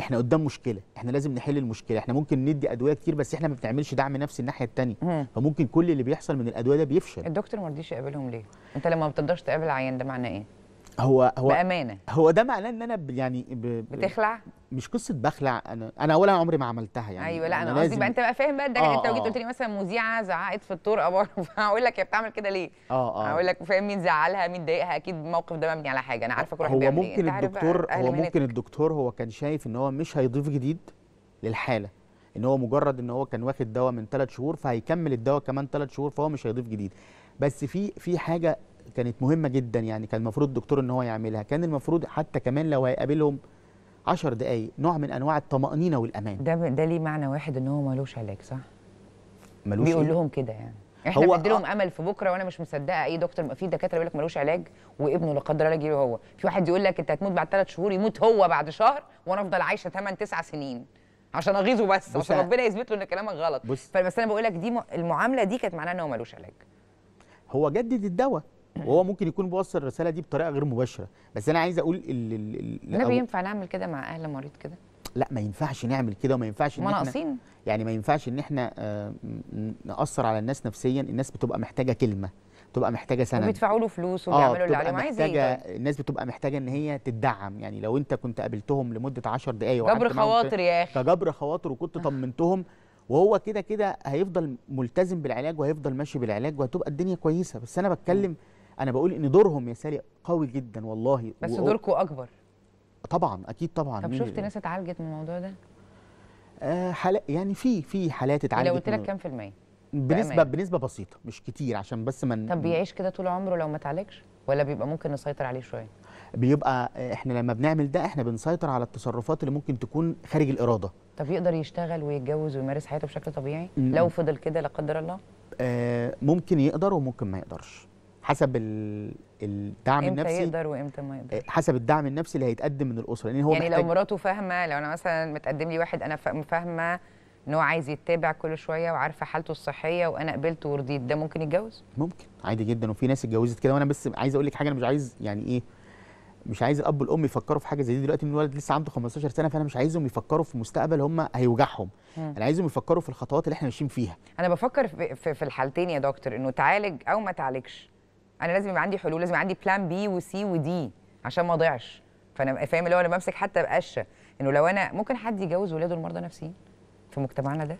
Speaker 2: احنا قدام مشكله احنا لازم نحل المشكله احنا ممكن ندي ادويه كتير بس احنا ما بنعملش دعم نفسي الناحيه الثانيه فممكن كل اللي بيحصل من الادويه ده بيفشل
Speaker 1: الدكتور ما رضيش يقابلهم ليه انت لما ما بتقدرش تقابل
Speaker 2: عيان ده معناه ايه هو هو بامانه هو ده معناه ان انا يعني ب... بتخلع مش قصه بخلع انا انا اولا عمري ما عملتها يعني ايوه لا انا قصدي بقى انت
Speaker 1: بقى فاهم بقى ده انت لو جيت آه، قلت لي آه. مثلا مذيعه زعقت في الطرقه برضه فهقول لك هي بتعمل كده ليه؟
Speaker 2: اه اه هقول لك
Speaker 1: فاهم مين زعلها مين ضايقها اكيد الموقف ده مبني على حاجه انا عارفه كل واحد هو إيه. ممكن إيه؟ الدكتور هو ممكن منتك.
Speaker 2: الدكتور هو كان شايف ان هو مش هيضيف جديد للحاله ان هو مجرد ان هو كان واخد دواء من ثلاث شهور فهيكمل الدواء كمان ثلاث شهور فهو مش هيضيف جديد بس في في حاجه كانت مهمه جدا يعني كان المفروض الدكتور ان هو يعملها كان المفروض حتى كمان لو هيقابلهم 10 دقائق
Speaker 1: نوع من انواع الطمانينه والامان ده ده ليه معنى واحد ان هو ملوش علاج صح ملوش بيقول لهم كده يعني احنا بنديلهم آه. امل في بكره وانا مش مصدقه اي دكتور في دكاتره يقول لك ملوش علاج وابنه لا قدر الله هو في واحد يقول لك انت هتموت بعد ثلاث شهور يموت هو بعد شهر وانا افضل عايشه 8 9 سنين عشان اغيظه بس عشان ربنا يثبت له ان كلامك غلط بس فبس انا بقول لك دي م... المعامله دي كانت معناها ان هو ملوش علاج
Speaker 2: هو جدد الدواء يعني. وهو ممكن يكون بيوصل الرساله دي بطريقه غير مباشره بس انا عايز اقول ال ال انا بينفع
Speaker 1: نعمل كده مع اهل مريض كده
Speaker 2: لا ما ينفعش نعمل كده وما ينفعش ان احنا يعني ما ينفعش ان احنا آه، ناثر على الناس نفسيا الناس بتبقى محتاجه كلمه بتبقى محتاجه سند وبيدفعوا له فلوس آه، وبيعملوا اللي عليهم عايز ايه طيب؟ الناس بتبقى محتاجه ان هي تدعم يعني لو انت كنت قابلتهم لمده 10 دقائق جبر خواطر يا اخي كجبر خواطر وكنت آه. طمنتهم وهو كده كده هيفضل ملتزم بالعلاج وهيفضل ماشي بالعلاج وهتبقى الدنيا كويسه بس انا بتكلم م. انا بقول ان دورهم يا سالي قوي جدا والله بس و... دوركم اكبر طبعا اكيد طبعا طب شفت ناس
Speaker 1: اتعالجت من الموضوع ده
Speaker 2: آه حالات يعني في في حالات اتعالجت لو قلت لك كام في
Speaker 1: الميه بنسبه بأمان.
Speaker 2: بنسبه بسيطه مش كتير عشان بس من طب بيعيش
Speaker 1: كده طول عمره لو ما اتعالجش ولا بيبقى ممكن نسيطر عليه شويه
Speaker 2: بيبقى آه، احنا لما بنعمل ده احنا بنسيطر على التصرفات اللي ممكن تكون خارج الاراده
Speaker 1: طب يقدر يشتغل ويتجوز ويمارس حياته بشكل طبيعي لو فضل كده لا قدر الله
Speaker 2: آه ممكن يقدر وممكن ما يقدرش حسب الدعم إمتى النفسي امتى
Speaker 1: يقدر وامتى ما يقدر
Speaker 2: آه، حسب الدعم النفسي اللي هيتقدم من الاسره لان هو يعني لو مراته
Speaker 1: فاهمه لو انا مثلا متقدم لي واحد انا فاهمه ان هو عايز يتابع كل شويه وعارفه حالته الصحيه وانا قبلت ورضيت ده ممكن يتجوز
Speaker 2: ممكن عادي جدا وفي ناس اتجوزت كده وانا بس عايز اقول لك حاجه انا مش عايز يعني ايه مش عايز الاب والام يفكروا في حاجه زي دي دلوقتي ان الولد لسه عنده 15 سنه فانا مش عايزهم يفكروا في مستقبل هم هيوجعهم انا عايزهم يفكروا في الخطوات اللي احنا ماشيين فيها
Speaker 1: انا بفكر في, في الحالتين يا دكتور انه تعالج او ما تعالجش انا لازم يبقى عندي حلول لازم يبقى عندي بلان بي وسي ودي عشان ما اضيعش فانا فاهم اللي هو انا بمسك حتى بقشه انه لو انا ممكن حد يجوز ولاده المرضى نفسيين في مجتمعنا ده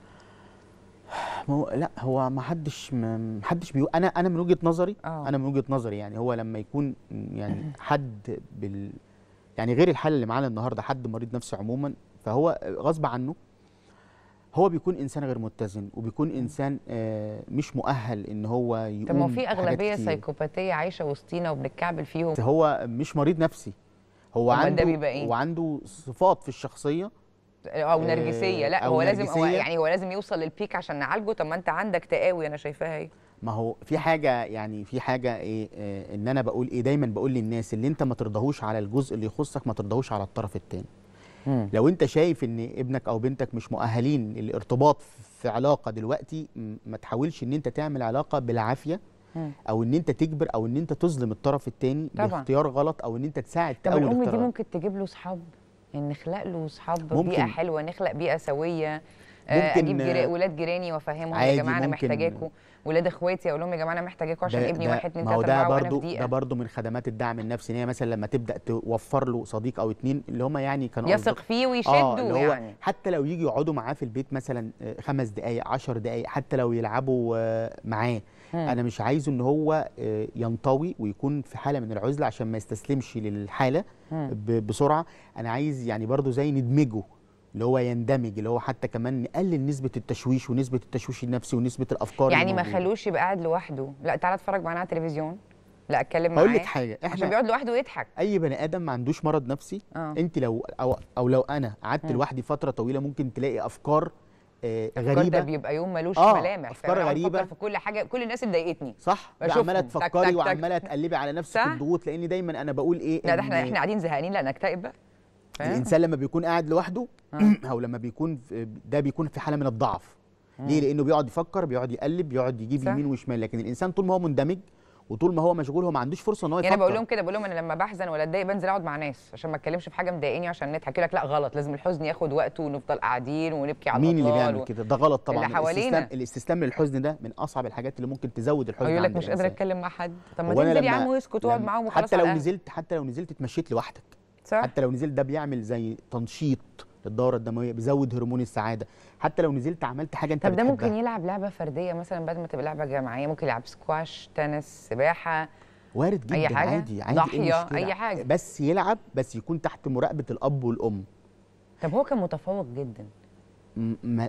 Speaker 1: ما هو لا
Speaker 2: هو ما حدش ما حدش بيو... انا انا من وجهه نظري أوه. انا من وجهه نظري يعني هو لما يكون يعني حد بال يعني غير الحاله اللي معانا النهارده حد مريض نفسي عموما فهو غصب عنه هو بيكون انسان غير متزن وبيكون انسان آه، مش مؤهل ان هو يقوم طب ما في اغلبيه
Speaker 1: سايكوباتيه عايشه وسطينا وبنتكعبل فيهم
Speaker 2: هو مش مريض نفسي هو عنده بيبقى إيه؟ وعنده صفات في الشخصيه
Speaker 1: او نرجسيه آه، لا أو هو نرجسية. لازم هو يعني هو لازم يوصل للبيك عشان نعالجه طب ما انت عندك تقاوي انا شايفاها ايه
Speaker 2: ما هو في حاجه يعني في حاجه ايه آه، ان انا بقول ايه دايما بقول للناس اللي انت ما ترضاهوش على الجزء اللي يخصك ما ترضاهوش على الطرف الثاني مم. لو انت شايف ان ابنك او بنتك مش مؤهلين الارتباط في علاقه دلوقتي ما تحاولش ان انت تعمل علاقه بالعافيه او ان انت تجبر او ان انت تظلم الطرف الثاني باختيار غلط او ان انت تساعد تقوي الام دي ممكن
Speaker 1: تجيب له صحاب يعني نخلق له صحاب بيئه حلوه نخلق بيئه سويه ممكن اجيب جرا... ولاد جيراني وافهمهم يا جماعه انا محتاجاكم ولاد اخواتي اقول لهم يا جماعه انا محتاجاكم عشان ابني 1 2 3 4 وانا في دقيقه ده
Speaker 2: برضه من خدمات الدعم النفسي ان هي مثلا لما تبدا توفر له صديق او اتنين اللي هم يعني كانوا يثق فيه آه، ويشدوا آه يعني حتى لو يجي يقعدوا معاه في البيت مثلا آه، خمس دقائق 10 دقائق حتى لو يلعبوا آه، معاه انا مش عايزه ان هو ينطوي ويكون في حاله من العزله عشان ما يستسلمش للحاله بسرعه انا عايز يعني برضو زي ندمجه اللي هو يندمج اللي هو حتى كمان نقلل نسبه التشويش ونسبه التشويش النفسي ونسبه الافكار يعني ما خلوش
Speaker 1: يبقى قاعد لوحده لا تعالى اتفرج معانا على التلفزيون لا اتكلم معاه اقول لك حاجه احنا عشان بيقعد لوحده ويضحك
Speaker 2: اي بني ادم ما عندوش مرض نفسي آه. انت لو او, أو لو انا قعدت آه. لوحدي فتره طويله ممكن تلاقي افكار آه غريبه ده بيبقى يوم
Speaker 1: ملوش آه ملامح افكار غريبه في كل حاجه كل الناس اللي ضايقتني صح عماله تفكري وعماله تقلبي على نفسك الضغوط لان
Speaker 2: دايما انا بقول ايه لا ده احنا احنا قاعدين
Speaker 1: زهقانين لا نكتئب بقى فهم. الانسان
Speaker 2: لما بيكون قاعد لوحده آه. او لما بيكون ده بيكون في حاله من الضعف آه. ليه لانه بيقعد يفكر بيقعد يقلب بيقعد يجيب يمين وشمال لكن الانسان طول ما هو مندمج وطول ما هو مشغول هو ما عندوش فرصه ان هو يعني يفكر يعني بقول لهم كده
Speaker 1: بقول لهم انا لما بحزن ولا اتضايق بنزل اقعد مع ناس عشان ما اتكلمش في حاجه مضايقاني عشان نضحك لك لا غلط لازم الحزن ياخد وقته ونفضل قاعدين ونبكي على مين اللي بيعمل كده
Speaker 2: ده غلط طبعا اللي حوالينا الاستسلام, الاستسلام للحزن ده من اصعب الحاجات اللي ممكن تزود الحزن يقول لك مش قادر اتكلم
Speaker 1: مع حد طب ما تنزل يا عم واسكت واقعد معاهم وخلاص حتى لو نزلت
Speaker 2: حتى لو نزلت اتمشيت لوحدك صح. حتى لو نزلت ده بيعمل زي تنشيط للدوره الدمويه بيزود هرمون السعاده
Speaker 1: حتى لو نزلت عملت حاجه انت طب ده ممكن يلعب لعبه فرديه مثلا بدل ما تبقى لعبه جماعيه ممكن يلعب سكواش تنس سباحه وارد جدا أي حاجة. عادي عادي إيه ضحيه اي حاجه
Speaker 2: بس يلعب بس يكون تحت مراقبه الاب والام طب هو
Speaker 1: كان متفوق جدا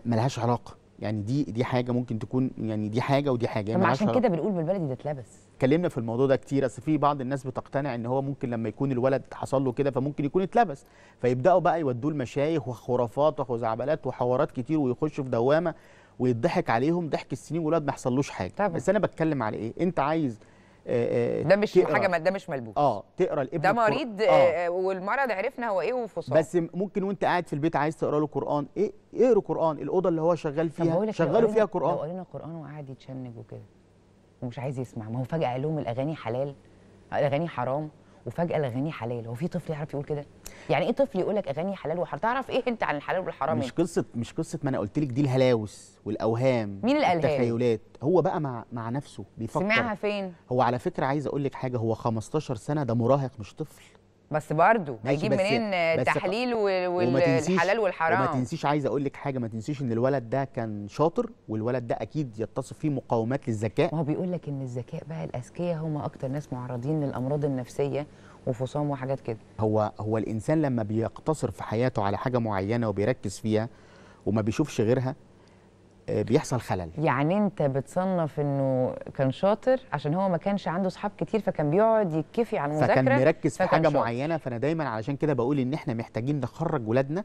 Speaker 2: ملهاش علاقه يعني دي دي حاجه ممكن تكون يعني دي حاجه ودي حاجه يعني عشان كده
Speaker 1: بنقول بالبلدي ده اتلبس
Speaker 2: اتكلمنا في الموضوع ده كتير اصل في بعض الناس بتقتنع ان هو ممكن لما يكون الولد حصل له كده فممكن يكون اتلبس فيبداوا بقى يودوه لمشايخ وخرافات وخزعبلات وحوارات كتير ويخشوا في دوامه ويضحك عليهم ضحك السنين والولد ما يحصلوش حاجه طبعا. بس انا بتكلم على ايه انت عايز ده مش حاجه ما ده مش ملبوس اه تقرا الابن ده مريض آه. آه،,
Speaker 1: آه. والمرض عرفنا هو ايه وفصام بس
Speaker 2: ممكن وانت قاعد في البيت عايز تقرا له قران ايه اقرا إيه قران الاوضه اللي هو شغال فيها إيه، شغلوا فيها قران لو
Speaker 1: قرينا قران وقعد يتشنج وكده ومش عايز يسمع ما هو فجاه قال لهم الاغاني حلال الاغاني حرام وفجاه الاغاني حلال هو في طفل يعرف يقول كده يعني ايه طفل يقول لك اغاني حلال وحرام تعرف ايه انت عن الحلال والحرام مش إيه؟ قصه
Speaker 2: مش قصه ما انا قلت لك دي الهلاوس والاوهام مين الالهام التخيلات هو بقى مع مع نفسه بيفكر سمعها فين هو على فكره عايز اقول لك حاجه هو 15 سنه ده مراهق مش طفل بس برضه هيجيب منين تحليل والحلال والحرام وما تنسيش عايز اقول لك حاجه ما تنسيش ان الولد ده كان شاطر والولد ده اكيد يتصف فيه مقاومات للذكاء هو بيقول لك ان الذكاء بقى الاذكياء هم اكتر ناس معرضين للامراض النفسيه وفصام وحاجات كده هو هو الانسان لما بيقتصر في حياته على حاجه معينه وبيركز فيها وما بيشوفش غيرها بيحصل خلل
Speaker 1: يعني انت بتصنف انه كان شاطر عشان هو ما كانش عنده اصحاب كتير فكان بيقعد يتكفي على المذاكره فكان مركز في حاجه شاطر. معينه
Speaker 2: فانا دايما علشان كده بقول ان احنا محتاجين نخرج ولادنا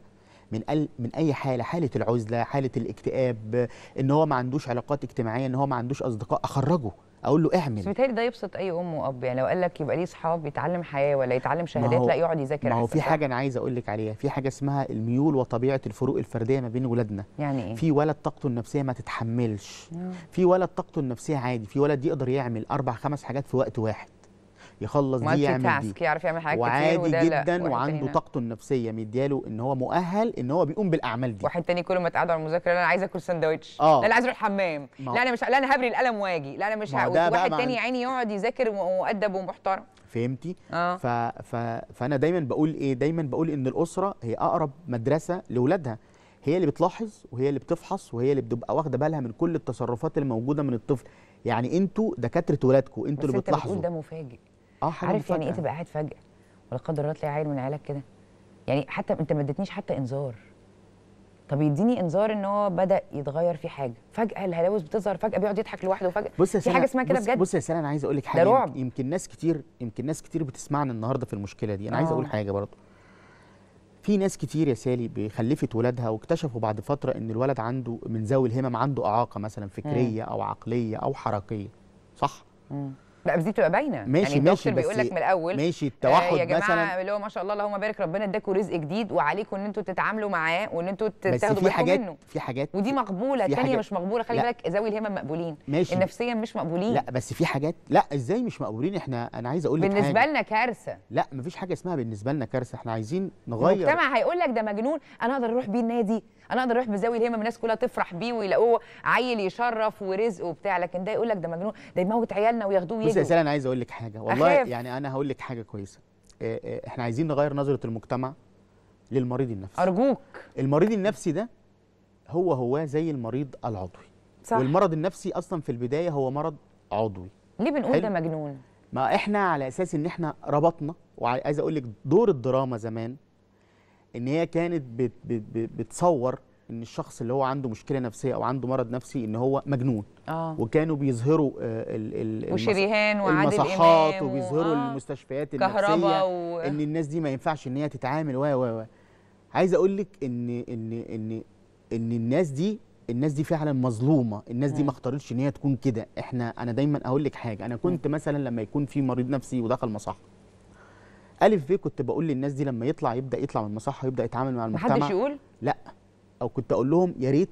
Speaker 2: من من اي حاله حاله العزله حاله الاكتئاب ان هو ما عندوش علاقات اجتماعيه ان هو ما عندوش اصدقاء اخرجه اقول له اعمل بس
Speaker 1: ده يبسط اي ام واب يعني لو قال لك يبقى ليه اصحاب يتعلم حياه ولا يتعلم شهادات لا يقعد يذاكر ما هو في
Speaker 2: حاجه انا عايز اقول لك عليها في حاجه اسمها الميول وطبيعه الفروق الفرديه ما بين ولادنا يعني ايه في ولد طاقته النفسيه ما تتحملش في ولد طاقته النفسيه عادي في ولد يقدر يعمل اربع خمس حاجات في وقت واحد يخلص دي يعمل دي يعرف يعمل حاجات كتير وعادي جدا وعنده طاقته النفسيه مدياله ان هو مؤهل ان
Speaker 1: هو بيقوم بالاعمال دي واحد تاني كل ما تقعد على المذاكره انا عايز اكل سندوتش آه. لا انا عايز اروح الحمام لا انا مش لا انا هبري القلم واجي لا انا مش ه... واحد تاني يا عيني يقعد يذاكر مؤدب ومحترم فهمتي
Speaker 2: آه. ف... ف... فانا دايما بقول ايه دايما بقول ان الاسره هي اقرب مدرسه لاولادها هي اللي بتلاحظ وهي اللي بتفحص وهي اللي بتبقى واخده بالها من كل التصرفات الموجوده من الطفل يعني انتوا دكاتره ولادكم انتوا اللي بتلاحظوا بس انت
Speaker 1: بتقول ده مفاجئ اه عارف يعني ايه تبقى قاعد فجاه ولا قدر الله تلاقي عيل من عيالك كده يعني حتى انت ما ادتنيش حتى انذار طب يديني انذار ان هو بدا يتغير في حاجه فجاه الهلاوس بتظهر فجاه بيقعد يضحك لوحده فجاه بص يا في حاجه اسمها كده بجد بص يا سنه
Speaker 2: انا عايز اقول لك حاجه رعب. يمكن ناس كتير يمكن ناس كتير بتسمعنا النهارده في المشكله دي انا عايز اقول آه. حاجه برضه في ناس كتير يا سالي بيخلفت ولادها واكتشفوا بعد فتره ان الولد عنده من ذوي الهمم عنده اعاقه مثلا فكريه او عقليه او حركيه صح
Speaker 1: بقى دي بتبقى باينه ماشي يعني ماشي بس بيقول لك من الاول ماشي آه، التوحد آه يا جماعه مثلا اللي هو ما شاء الله اللهم بارك ربنا اداكوا رزق جديد وعليكم ان انتوا تتعاملوا معاه وان انتوا تاخدوا بالكم حاجات منه
Speaker 2: في حاجات ودي
Speaker 1: مقبوله الثانيه مش مقبوله خلي بالك ذوي الهمم مقبولين ماشي النفسيا مش مقبولين لا
Speaker 2: بس في حاجات لا ازاي مش مقبولين احنا انا عايز اقول لك بالنسبه
Speaker 1: لنا كارثه
Speaker 2: لا مفيش حاجه اسمها بالنسبه لنا كارثه احنا عايزين نغير المجتمع
Speaker 1: هيقول لك ده مجنون انا اقدر اروح بيه النادي انا اقدر اروح بزاوية الهمم الناس كلها تفرح بيه ويلاقوه عيل يشرف ورزقه وبتاع لكن ده يقول لك ده مجنون ده يموت عيالنا وياخدوه ويجوا بصي يا
Speaker 2: انا عايز اقول لك حاجه والله أخيف. يعني انا هقول لك حاجه كويسه آه، آه، احنا عايزين نغير نظره المجتمع للمريض النفسي ارجوك المريض النفسي ده هو هو زي المريض العضوي صح. والمرض النفسي اصلا في البدايه هو مرض عضوي ليه بنقول ده مجنون ما احنا على اساس ان احنا ربطنا وعايز اقول لك دور الدراما زمان ان هي كانت بت بت بت بتصور ان الشخص اللي هو عنده مشكله نفسيه او عنده مرض نفسي ان هو مجنون آه. وكانوا بيظهروا آه، وشريهان وعادل المصحات وبيظهروا آه. المستشفيات النفسيه و... ان الناس دي ما ينفعش ان هي تتعامل و و و عايز اقول لك ان ان ان ان الناس دي الناس دي فعلا مظلومه الناس دي ما اختارتش ان هي تكون كده احنا انا دايما اقول لك حاجه انا كنت مثلا لما يكون في مريض نفسي ودخل مصحه الف ب كنت بقول للناس دي لما يطلع يبدا يطلع من المصحه ويبدا يتعامل مع المجتمع محدش يقول لا او كنت اقول لهم يا ريت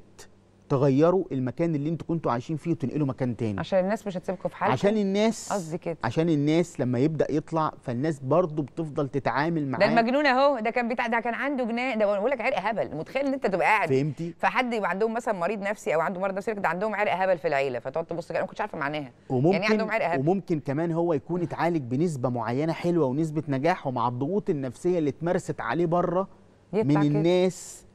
Speaker 2: تغيروا المكان اللي انتوا كنتوا عايشين فيه وتنقلوا مكان تاني عشان
Speaker 1: الناس مش هتسيبكم في حالكم عشان الناس قصدي كده
Speaker 2: عشان الناس لما يبدا يطلع فالناس برضو بتفضل تتعامل معاه ده
Speaker 1: المجنون اهو ده كان بتاع ده كان عنده جنان ده بقول لك عرق هبل متخيل ان انت تبقى قاعد فهمتي فحد يبقى عندهم مثلا مريض نفسي او عنده مرض نفسي ده عندهم عرق هبل في العيله فتقعد تبص كده انا ما كنتش عارفه معناها يعني إيه وممكن يعني عندهم عرق هبل
Speaker 2: وممكن كمان هو يكون اتعالج بنسبه معينه حلوه ونسبه نجاح ومع الضغوط النفسيه اللي اتمارست عليه بره من الناس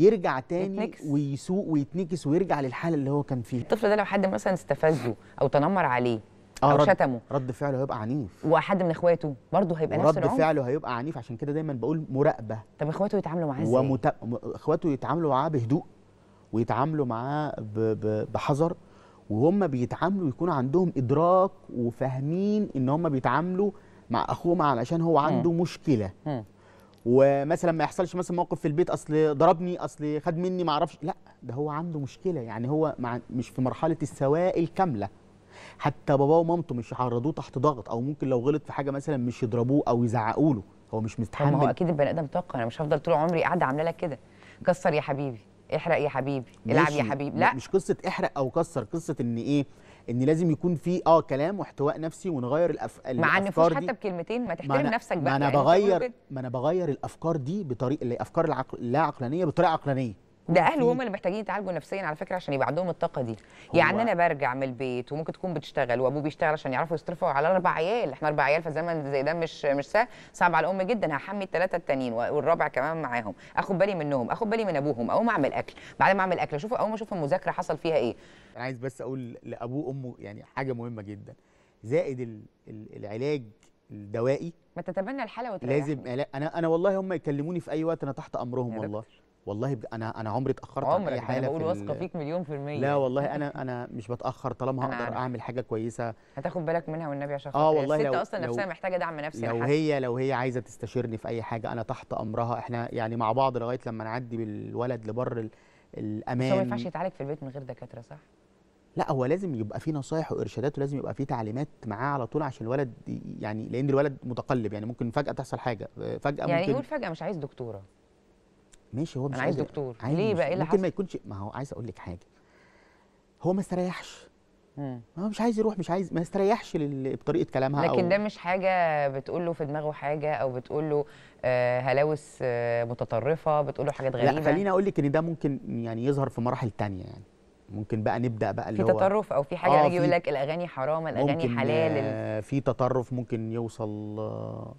Speaker 2: يرجع تاني يتنكس. ويسوق ويتنكس ويرجع للحاله اللي هو كان فيها الطفل ده لو حد مثلا استفزه او تنمر عليه آه، او رد شتمه رد فعله هيبقى عنيف وحد من اخواته
Speaker 1: برضه هيبقى نفس رد فعله
Speaker 2: هيبقى عنيف عشان كده دايما بقول مراقبه طب اخواته يتعاملوا معاه ازاي ومت... اخواته يتعاملوا معاه بهدوء ويتعاملوا معاه ب... ب... بحذر وهم بيتعاملوا يكون عندهم ادراك وفاهمين ان هم بيتعاملوا مع اخوهم علشان هو عنده م. مشكله م. ومثلا ما يحصلش مثلا موقف في البيت اصل ضربني اصل خد مني ما اعرفش لا ده هو عنده مشكله يعني هو مع مش في مرحله السواء الكامله حتى باباه ومامته مش هيعرضوه تحت ضغط او ممكن لو غلط في حاجه مثلا مش يضربوه او يزعقوا له
Speaker 1: هو مش مستحمل هو اكيد البني ادم طاقه انا مش هفضل طول عمري قاعده عامله لك كده كسر يا حبيبي احرق يا حبيبي العب يا حبيبي لا مش قصه احرق او كسر قصه ان ايه
Speaker 2: ان لازم يكون في اه كلام واحتواء نفسي ونغير الأف... مع الافكار مع ان حتى
Speaker 1: بكلمتين ما تحترم أنا... نفسك بقى ما انا يعني بغير
Speaker 2: ما انا بغير الافكار دي بطريقه الافكار العقل... لا عقلانيه بطريقه عقلانيه
Speaker 1: ده اهله هم اللي محتاجين يتعالجوا نفسيا على فكره عشان يبقى عندهم الطاقه دي يعني انا برجع من البيت وممكن تكون بتشتغل وابوه بيشتغل عشان يعرفوا يصرفوا على اربع عيال احنا اربع عيال في زمن زي ده مش مش سهل صعب على الام جدا هحمي الثلاثه التانيين والرابع كمان معاهم اخد بالي منهم اخد بالي من ابوهم اقوم اعمل اكل بعد ما اعمل اكل اشوف اول ما اشوف المذاكره حصل فيها ايه انا عايز بس اقول
Speaker 2: لابوه وامه يعني حاجه مهمه جدا زائد العلاج الدوائي
Speaker 1: ما تتبنى الحاله وتريحني لازم
Speaker 2: انا انا والله هم يكلموني في اي وقت انا تحت امرهم والله والله انا انا عمري اتاخرت عن اي انا بقول واثقه فيك مليون في الميه لا والله انا انا مش بتاخر طالما هقدر اعمل حاجه كويسه
Speaker 1: هتاخد بالك منها والنبي عشان آه خاطر اه والله الست لو اصلا لو نفسها محتاجه دعم نفسي لو هي
Speaker 2: لو هي عايزه تستشيرني في اي حاجه انا تحت امرها احنا يعني مع بعض لغايه لما نعدي بالولد لبر الامان هو ما ينفعش
Speaker 1: يتعالج في البيت من غير دكاتره صح
Speaker 2: لا هو لازم يبقى في نصايح وارشادات ولازم يبقى في تعليمات معاه على طول عشان الولد يعني لان الولد متقلب يعني ممكن فجاه تحصل حاجه فجاه يعني ممكن يقول
Speaker 1: فجاه مش عايز دكتوره
Speaker 2: ماشي هو مش انا عايز دكتور عايز ليه بقى ايه اللي ممكن ما يكونش ما هو عايز اقول لك حاجه هو ما استريحش ما هو مش عايز يروح مش عايز ما استريحش بطريقه كلامها لكن أو... ده
Speaker 1: مش حاجه بتقول له في دماغه حاجه او بتقول له آه هلاوس آه متطرفه بتقول له حاجات غريبه لا خليني
Speaker 2: اقول لك ان ده ممكن يعني يظهر في مراحل ثانيه يعني ممكن بقى نبدا بقى اللي في هو تطرف او في حاجه آه يجي يقول لك
Speaker 1: الاغاني حرام الاغاني آه، حلال آه
Speaker 2: في تطرف ممكن يوصل آه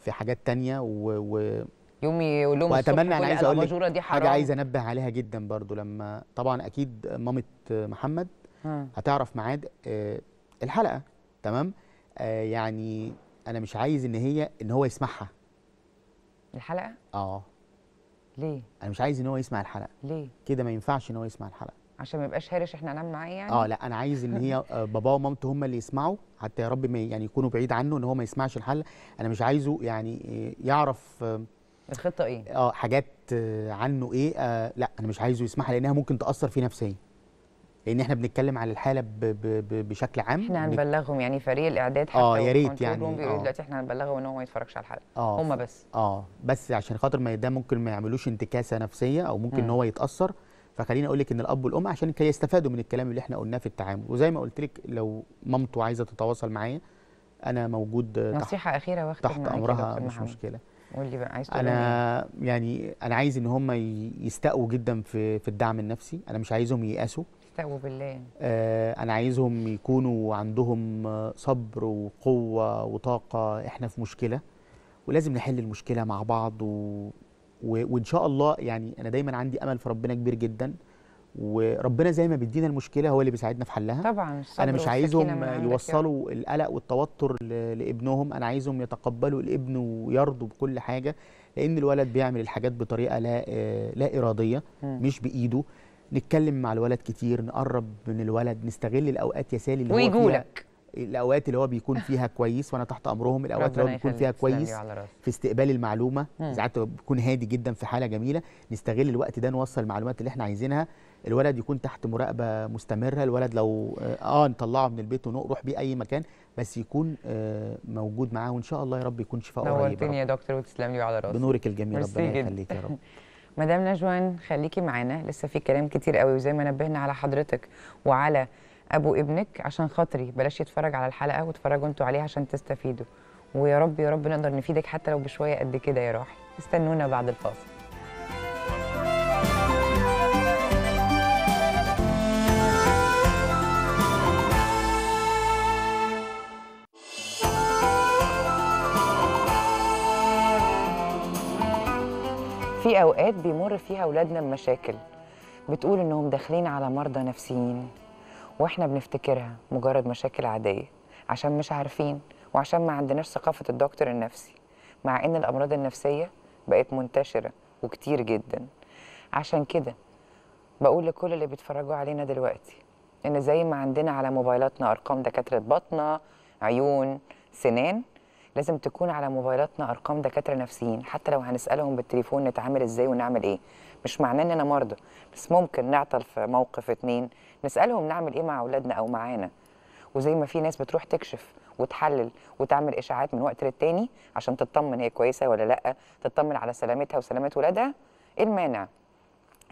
Speaker 2: في حاجات تانية و... و... يوم يقول لهم واتمنى انا عايز اقول دي حاجه عايز انبه عليها جدا برضو لما طبعا اكيد مامه محمد هتعرف ميعاد آه، الحلقه تمام آه، يعني انا مش عايز ان هي ان هو يسمعها الحلقه اه ليه انا مش عايز ان هو يسمع الحلقه ليه كده ما ينفعش ان هو يسمع الحلقه
Speaker 1: عشان ما يبقاش هارش احنا نام معاه يعني اه لا
Speaker 2: انا عايز ان هي آه، باباه ومامته هم اللي يسمعوا حتى يا رب ما يعني يكونوا بعيد عنه ان هو ما يسمعش الحلقه انا مش عايزه يعني يعرف
Speaker 1: الخطه ايه
Speaker 2: اه حاجات عنه ايه آه لا انا مش عايزه يسمعها لانها ممكن تاثر فيه نفسيا لان احنا بنتكلم على الحاله ب ب ب بشكل عام احنا
Speaker 1: هنبلغهم يعني فريق الاعداد آه، حتى اه يا ريت يعني بيقولوا آه. دلوقتي احنا هنبلغه ان هو ما يتفرجش على الحلقه آه هم بس
Speaker 2: اه بس عشان خاطر ما ده ممكن ما يعملوش انتكاسه نفسيه او ممكن ان هو يتاثر فخليني اقول لك ان الاب والام عشان كي يستفادوا من الكلام اللي احنا قلناه في التعامل وزي ما قلت لك لو مامته عايزه تتواصل معايا انا موجود نصيحه
Speaker 1: تحت اخيره واخد تحت امرها مش محمد. مشكله قول لي بقى عايز انا
Speaker 2: إيه؟ يعني انا عايز ان هم يستقوا جدا في في الدعم النفسي انا مش عايزهم ييأسوا يستقوا بالله آه انا عايزهم يكونوا عندهم صبر وقوه وطاقه احنا في مشكله ولازم نحل المشكله مع بعض و... و... وان شاء الله يعني انا دايما عندي امل في ربنا كبير جدا وربنا زي ما بيدينا المشكله هو اللي بيساعدنا في حلها طبعا
Speaker 1: انا مش عايزهم يوصلوا
Speaker 2: القلق والتوتر لابنهم انا عايزهم يتقبلوا الابن ويرضوا بكل حاجه لان الولد بيعمل الحاجات بطريقه لا لا اراديه م. مش بايده نتكلم مع الولد كتير نقرب من الولد نستغل الاوقات يا سالي اللي هو الاوقات اللي هو بيكون فيها كويس وانا تحت امرهم الاوقات اللي هو بيكون فيها كويس في استقبال المعلومه ساعات بيكون هادي جدا في حاله جميله نستغل الوقت ده نوصل المعلومات اللي احنا عايزينها الولد يكون تحت مراقبه مستمره الولد لو اه, آه، نطلعه من البيت ونروح بيه اي مكان بس يكون آه موجود معاه وان شاء الله يا رب يكون
Speaker 1: شفاء قريب نورتني يا دكتور وتسلم لي على راسي بنورك الجميل ربنا يخليك يا رب مدام نجوان خليكي معانا لسه في كلام كتير قوي وزي ما نبهنا على حضرتك وعلى ابو ابنك عشان خاطري بلاش يتفرج على الحلقه واتفرجوا انتوا عليها عشان تستفيدوا ويا رب يا رب نقدر نفيدك حتى لو بشويه قد كده يا راحي استنونا بعد الفاصل في اوقات بيمر فيها اولادنا بمشاكل بتقول انهم داخلين على مرضى نفسيين واحنا بنفتكرها مجرد مشاكل عاديه عشان مش عارفين وعشان ما عندناش ثقافه الدكتور النفسي مع ان الامراض النفسيه بقت منتشره وكتير جدا عشان كده بقول لكل اللي بيتفرجوا علينا دلوقتي ان زي ما عندنا على موبايلاتنا ارقام دكاتره بطنه عيون سنان لازم تكون على موبايلاتنا ارقام دكاتره نفسيين حتى لو هنسالهم بالتليفون نتعامل ازاي ونعمل ايه مش معناه ان انا مرضى بس ممكن نعطل في موقف اتنين نسالهم نعمل ايه مع اولادنا او معانا وزي ما في ناس بتروح تكشف وتحلل وتعمل اشاعات من وقت للتاني عشان تطمن هي كويسه ولا لا تطمن على سلامتها وسلامه ولادها ايه المانع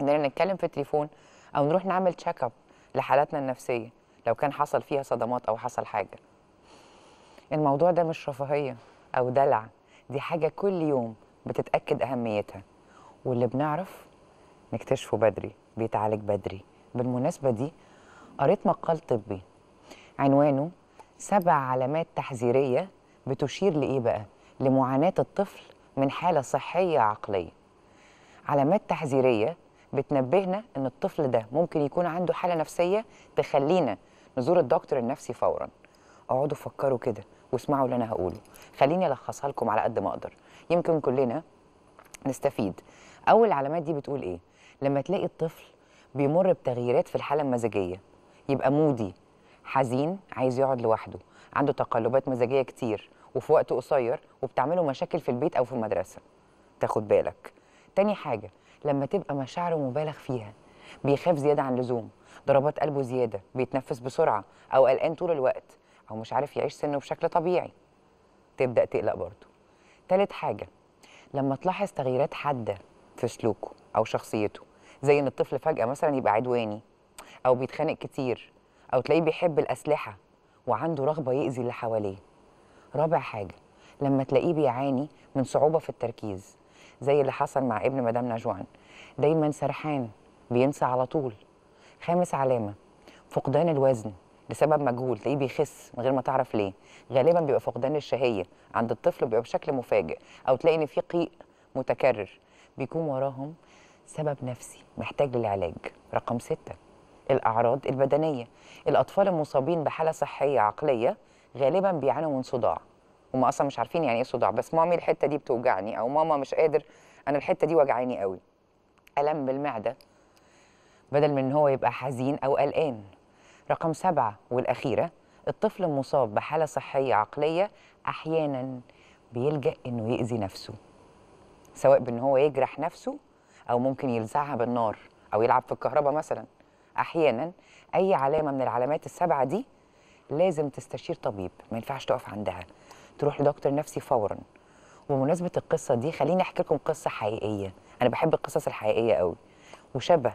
Speaker 1: اننا نتكلم في التليفون او نروح نعمل تشيك اب لحالاتنا النفسيه لو كان حصل فيها صدمات او حصل حاجه الموضوع ده مش رفاهيه او دلع دي حاجه كل يوم بتتاكد اهميتها واللي بنعرف نكتشفه بدري بيتعالج بدري بالمناسبه دي قريت مقال طبي عنوانه سبع علامات تحذيريه بتشير لايه بقى لمعاناه الطفل من حاله صحيه عقليه علامات تحذيريه بتنبهنا ان الطفل ده ممكن يكون عنده حاله نفسيه تخلينا نزور الدكتور النفسي فورا اقعدوا فكروا كده واسمعوا اللي انا هقوله خليني الخصها لكم على قد ما اقدر يمكن كلنا نستفيد اول العلامات دي بتقول ايه لما تلاقي الطفل بيمر بتغييرات في الحاله المزاجيه يبقى مودي حزين عايز يقعد لوحده عنده تقلبات مزاجيه كتير وفي وقت قصير وبتعمله مشاكل في البيت او في المدرسه تاخد بالك تاني حاجه لما تبقى مشاعره مبالغ فيها بيخاف زياده عن اللزوم ضربات قلبه زياده بيتنفس بسرعه او قلقان طول الوقت أو مش عارف يعيش سنه بشكل طبيعي تبدأ تقلق برضه تالت حاجة لما تلاحظ تغييرات حادة في سلوكه أو شخصيته زي إن الطفل فجأة مثلا يبقى عدواني أو بيتخانق كتير أو تلاقيه بيحب الأسلحة وعنده رغبة يأذي اللي حواليه رابع حاجة لما تلاقيه بيعاني من صعوبة في التركيز زي اللي حصل مع ابن مدام نجوان دايما سرحان بينسى على طول خامس علامة فقدان الوزن لسبب مجهول تلاقيه بيخس من غير ما تعرف ليه غالبا بيبقى فقدان الشهيه عند الطفل بيبقى بشكل مفاجئ او تلاقي ان في قيء متكرر بيكون وراهم سبب نفسي محتاج للعلاج رقم ستة الأعراض البدنية الأطفال المصابين بحالة صحية عقلية غالبا بيعانوا من صداع هم أصلا مش عارفين يعني إيه صداع بس مامي الحتة دي بتوجعني أو ماما مش قادر أنا الحتة دي وجعاني قوي ألم بالمعدة بدل من هو يبقى حزين أو قلقان رقم سبعة والأخيرة الطفل المصاب بحالة صحية عقلية أحيانا بيلجأ إنه يأذي نفسه سواء بإن هو يجرح نفسه أو ممكن يلزعها بالنار أو يلعب في الكهرباء مثلا أحيانا أي علامة من العلامات السبعة دي لازم تستشير طبيب ما ينفعش تقف عندها تروح لدكتور نفسي فورا وبمناسبة القصة دي خليني أحكي لكم قصة حقيقية أنا بحب القصص الحقيقية قوي وشبه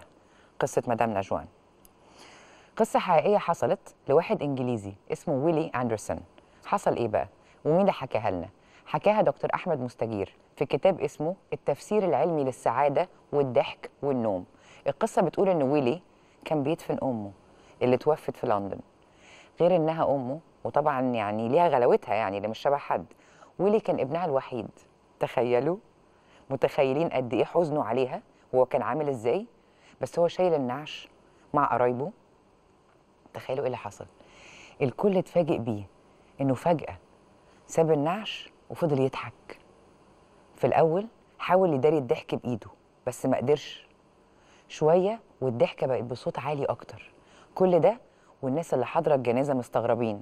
Speaker 1: قصة مدام نجوان قصه حقيقيه حصلت لواحد انجليزي اسمه ويلي اندرسون حصل ايه بقى ومين اللي حكاها لنا حكاها دكتور احمد مستجير في كتاب اسمه التفسير العلمي للسعاده والضحك والنوم القصه بتقول ان ويلي كان بيدفن امه اللي توفت في لندن غير انها امه وطبعا يعني ليها غلاوتها يعني اللي مش شبه حد ويلي كان ابنها الوحيد تخيلوا متخيلين قد ايه حزنه عليها وهو كان عامل ازاي بس هو شايل النعش مع قرايبه تخيلوا ايه اللي حصل الكل اتفاجئ بيه انه فجاه ساب النعش وفضل يضحك في الاول حاول يداري الضحك بايده بس ما قدرش شويه والضحكه بقت بصوت عالي اكتر كل ده والناس اللي حاضره الجنازه مستغربين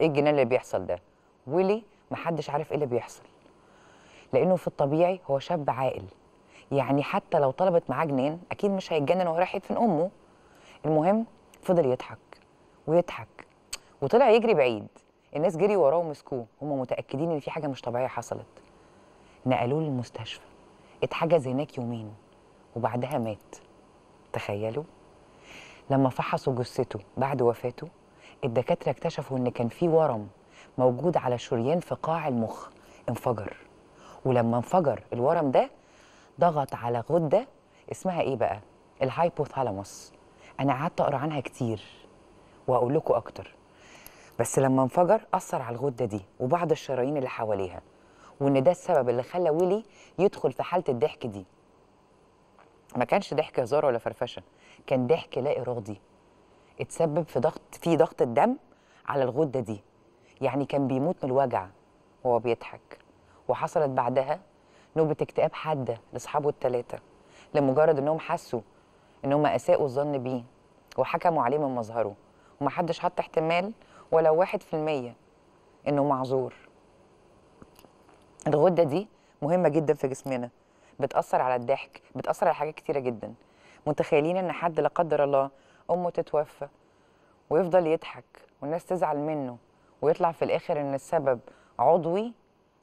Speaker 1: ايه الجنان اللي بيحصل ده ولي محدش عارف ايه اللي بيحصل لانه في الطبيعي هو شاب عاقل يعني حتى لو طلبت معاه جنان اكيد مش هيتجنن وهو رايح يدفن امه المهم فضل يضحك ويضحك وطلع يجري بعيد الناس جري وراه ومسكوه هم متاكدين ان في حاجه مش طبيعيه حصلت نقلوه للمستشفى اتحجز هناك يومين وبعدها مات تخيلوا لما فحصوا جثته بعد وفاته الدكاتره اكتشفوا ان كان في ورم موجود على شريان في قاع المخ انفجر ولما انفجر الورم ده ضغط على غده اسمها ايه بقى الهايبوثالاموس انا قعدت اقرا عنها كتير واقول لكم اكتر بس لما انفجر اثر على الغده دي وبعض الشرايين اللي حواليها وان ده السبب اللي خلى ويلي يدخل في حاله الضحك دي ما كانش ضحك هزار ولا فرفشه كان ضحك لا ارادي اتسبب في ضغط في ضغط الدم على الغده دي يعني كان بيموت من الوجع وهو بيضحك وحصلت بعدها نوبه اكتئاب حاده لاصحابه الثلاثه لمجرد انهم حسوا انهم اساءوا الظن بيه وحكموا عليه من مظهره ومحدش حط احتمال ولو واحد في المية إنه معذور الغدة دي مهمة جدا في جسمنا بتأثر على الضحك بتأثر على حاجات كتيرة جدا متخيلين إن حد لا قدر الله أمه تتوفى ويفضل يضحك والناس تزعل منه ويطلع في الآخر إن السبب عضوي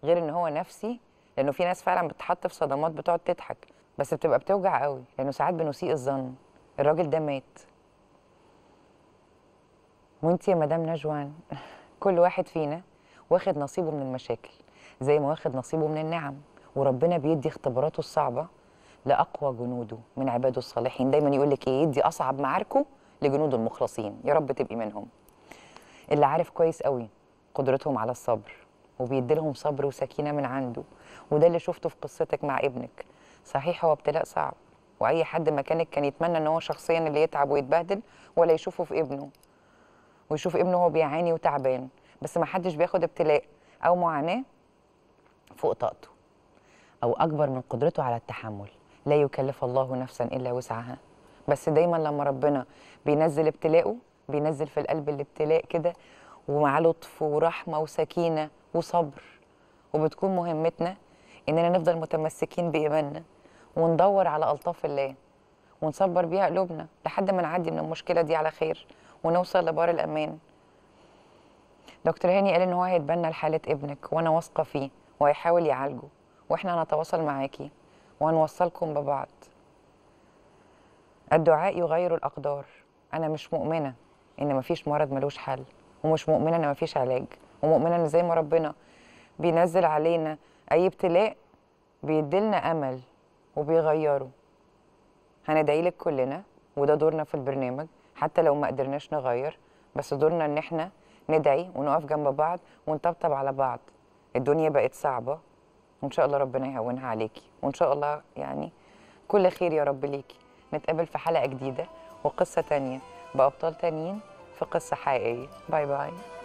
Speaker 1: غير إن هو نفسي لأنه في ناس فعلا بتتحط في صدمات بتقعد تضحك بس بتبقى بتوجع قوي لأنه ساعات بنسيء الظن الراجل ده مات وانت يا مدام نجوان كل واحد فينا واخد نصيبه من المشاكل زي ما واخد نصيبه من النعم وربنا بيدي اختباراته الصعبه لاقوى جنوده من عباده الصالحين دايما يقول لك ايه يدي اصعب معاركه لجنوده المخلصين يا رب تبقي منهم اللي عارف كويس قوي قدرتهم على الصبر وبيدي لهم صبر وسكينه من عنده وده اللي شفته في قصتك مع ابنك صحيح هو ابتلاء صعب واي حد مكانك كان يتمنى ان هو شخصيا اللي يتعب ويتبهدل ولا يشوفه في ابنه ويشوف ابنه هو بيعاني وتعبان بس ما حدش بياخد ابتلاء او معاناه فوق طاقته او اكبر من قدرته على التحمل لا يكلف الله نفسا الا وسعها بس دايما لما ربنا بينزل ابتلاءه بينزل في القلب الابتلاء كده ومعاه لطف ورحمه وسكينه وصبر وبتكون مهمتنا اننا نفضل متمسكين بايماننا وندور على الطاف الله ونصبر بيها قلوبنا لحد ما نعدي من المشكله دي على خير ونوصل لبار الامان دكتور هاني قال ان هو هيتبنى لحاله ابنك وانا واثقه فيه وهيحاول يعالجه واحنا هنتواصل معاكي وهنوصلكم ببعض الدعاء يغير الاقدار انا مش مؤمنه ان مفيش مرض ملوش حل ومش مؤمنه ان مفيش علاج ومؤمنه ان زي ما ربنا بينزل علينا اي ابتلاء بيديلنا امل وبيغيره هندعي لك كلنا وده دورنا في البرنامج حتى لو ما قدرناش نغير بس دورنا ان احنا ندعي ونقف جنب بعض ونطبطب على بعض الدنيا بقت صعبه وان شاء الله ربنا يهونها عليكي وان شاء الله يعني كل خير يا رب ليكي نتقابل في حلقه جديده وقصه تانية بابطال تانيين في قصه حقيقيه باي باي